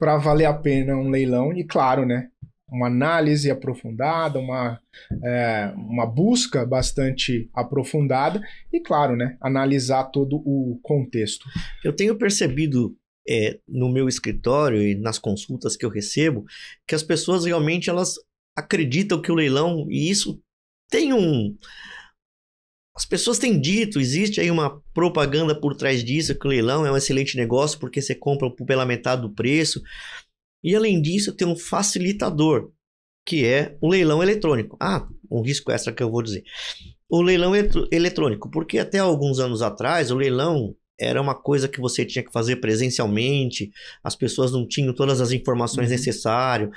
Speaker 1: para valer a pena um leilão e, claro, né, uma análise aprofundada, uma, é, uma busca bastante aprofundada e, claro, né, analisar todo o contexto. Eu tenho percebido é, no
Speaker 2: meu escritório e nas consultas que eu recebo que as pessoas realmente elas acreditam que o leilão, e isso tem um, as pessoas têm dito, existe aí uma propaganda por trás disso, que o leilão é um excelente negócio porque você compra pela metade do preço. E além disso, tem um facilitador, que é o leilão eletrônico. Ah, um risco extra que eu vou dizer. O leilão eletrônico, porque até alguns anos atrás o leilão era uma coisa que você tinha que fazer presencialmente, as pessoas não tinham todas as informações uhum. necessárias,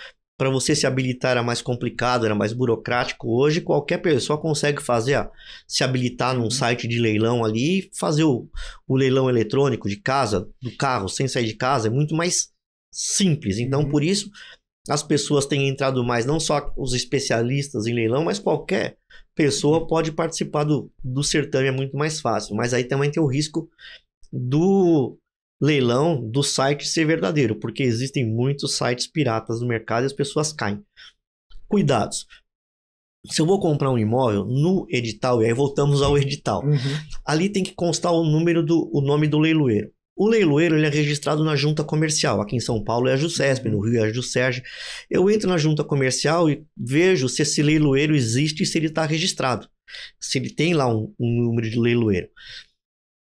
Speaker 2: para você se habilitar era mais complicado, era mais burocrático. Hoje qualquer pessoa consegue fazer, ah, se habilitar num uhum. site de leilão ali e fazer o, o, leilão eletrônico de casa, do carro, sem sair de casa, é muito mais simples. Então, uhum. por isso, as pessoas têm entrado mais, não só os especialistas em leilão, mas qualquer pessoa pode participar do, do certame, é muito mais fácil. Mas aí também tem o risco do leilão do site ser verdadeiro, porque existem muitos sites piratas no mercado e as pessoas caem. Cuidados. Se eu vou comprar um imóvel no edital, e aí voltamos ao edital, uhum. ali tem que constar o número do o nome do leiloeiro. O leiloeiro ele é registrado na junta comercial. Aqui em São Paulo é a JUSESP, no uhum. Rio é a JuSerge. Eu entro na junta comercial e vejo se esse leiloeiro existe e se ele está registrado. Se ele tem lá um, um número de leiloeiro.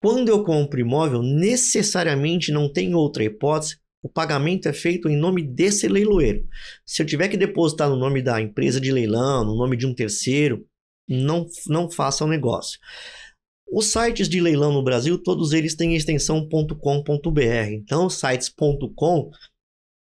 Speaker 2: Quando eu compro imóvel, necessariamente não tem outra hipótese. O pagamento é feito em nome desse leiloeiro. Se eu tiver que depositar no nome da empresa de leilão, no nome de um terceiro, não, não faça o negócio. Os sites de leilão no Brasil, todos eles têm extensão .com.br. Então, sites.com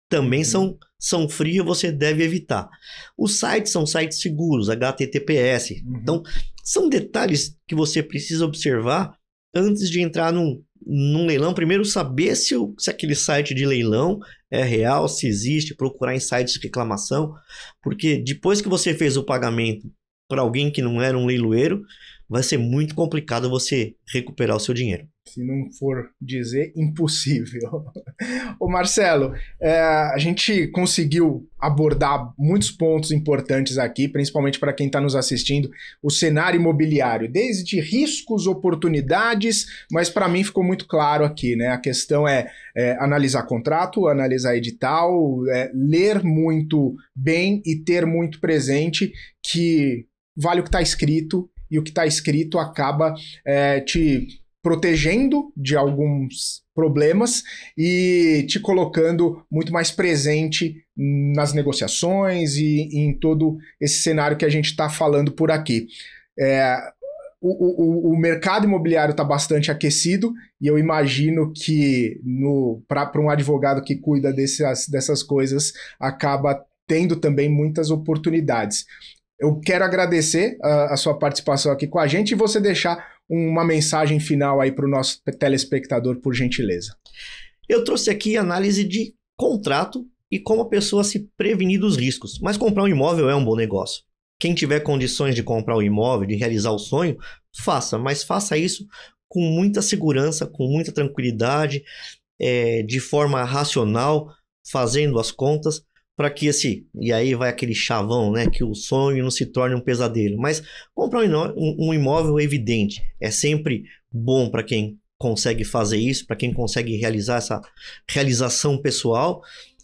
Speaker 2: também uhum. são, são frios, você deve evitar. Os sites são sites seguros, HTTPS. Uhum. Então, são detalhes que você precisa observar antes de entrar num, num leilão, primeiro saber se, o, se aquele site de leilão é real, se existe, procurar em sites de reclamação, porque depois que você fez o pagamento para alguém que não era um leiloeiro, vai ser muito complicado você recuperar o seu dinheiro
Speaker 1: se não for dizer impossível. Ô Marcelo, é, a gente conseguiu abordar muitos pontos importantes aqui, principalmente para quem está nos assistindo, o cenário imobiliário, desde riscos, oportunidades, mas para mim ficou muito claro aqui, né? A questão é, é analisar contrato, analisar edital, é, ler muito bem e ter muito presente que vale o que está escrito e o que está escrito acaba é, te protegendo de alguns problemas e te colocando muito mais presente nas negociações e, e em todo esse cenário que a gente está falando por aqui. É, o, o, o, mercado imobiliário está bastante aquecido e eu imagino que para um advogado que cuida dessas, dessas coisas acaba tendo também muitas oportunidades. Eu quero agradecer a, a sua participação aqui com a gente e você deixar uma mensagem final aí para o nosso telespectador, por gentileza. Eu trouxe aqui análise
Speaker 2: de contrato e como a pessoa se prevenir dos riscos. Mas comprar um imóvel é um bom negócio. Quem tiver condições de comprar um imóvel, de realizar o sonho, faça, mas faça isso com muita segurança, com muita tranquilidade, é, de forma racional, fazendo as contas, para que esse. Assim, e aí vai aquele chavão, né? Que o sonho não se torne um pesadelo. Mas comprar um imóvel evidente. É sempre bom para quem consegue fazer isso, para quem consegue realizar essa realização pessoal,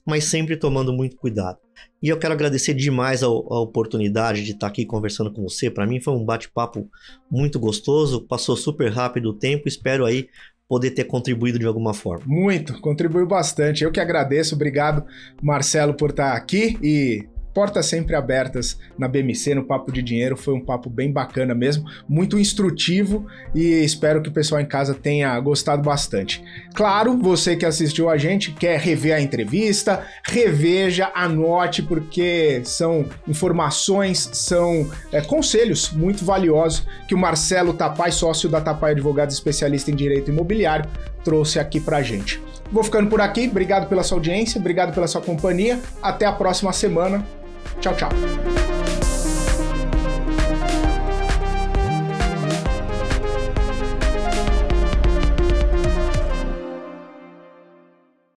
Speaker 2: mas sempre tomando muito cuidado. E eu quero agradecer demais a, a oportunidade de estar aqui conversando com você. Para mim foi um bate-papo muito gostoso, passou super rápido o tempo. Espero aí poder ter contribuído de alguma forma.
Speaker 1: Muito, contribuiu bastante. Eu que agradeço. Obrigado, Marcelo, por estar aqui e portas sempre abertas na BMC, no Papo de Dinheiro. Foi um papo bem bacana mesmo, muito instrutivo e espero que o pessoal em casa tenha gostado bastante. Claro, você que assistiu a gente quer rever a entrevista, reveja, anote, porque são informações, são é, conselhos muito valiosos que o Marcelo Tapai, sócio da Tapai Advogados, especialista em direito imobiliário, trouxe aqui pra gente. Vou ficando por aqui, obrigado pela sua audiência, obrigado pela sua companhia. Até a próxima semana. 交叉。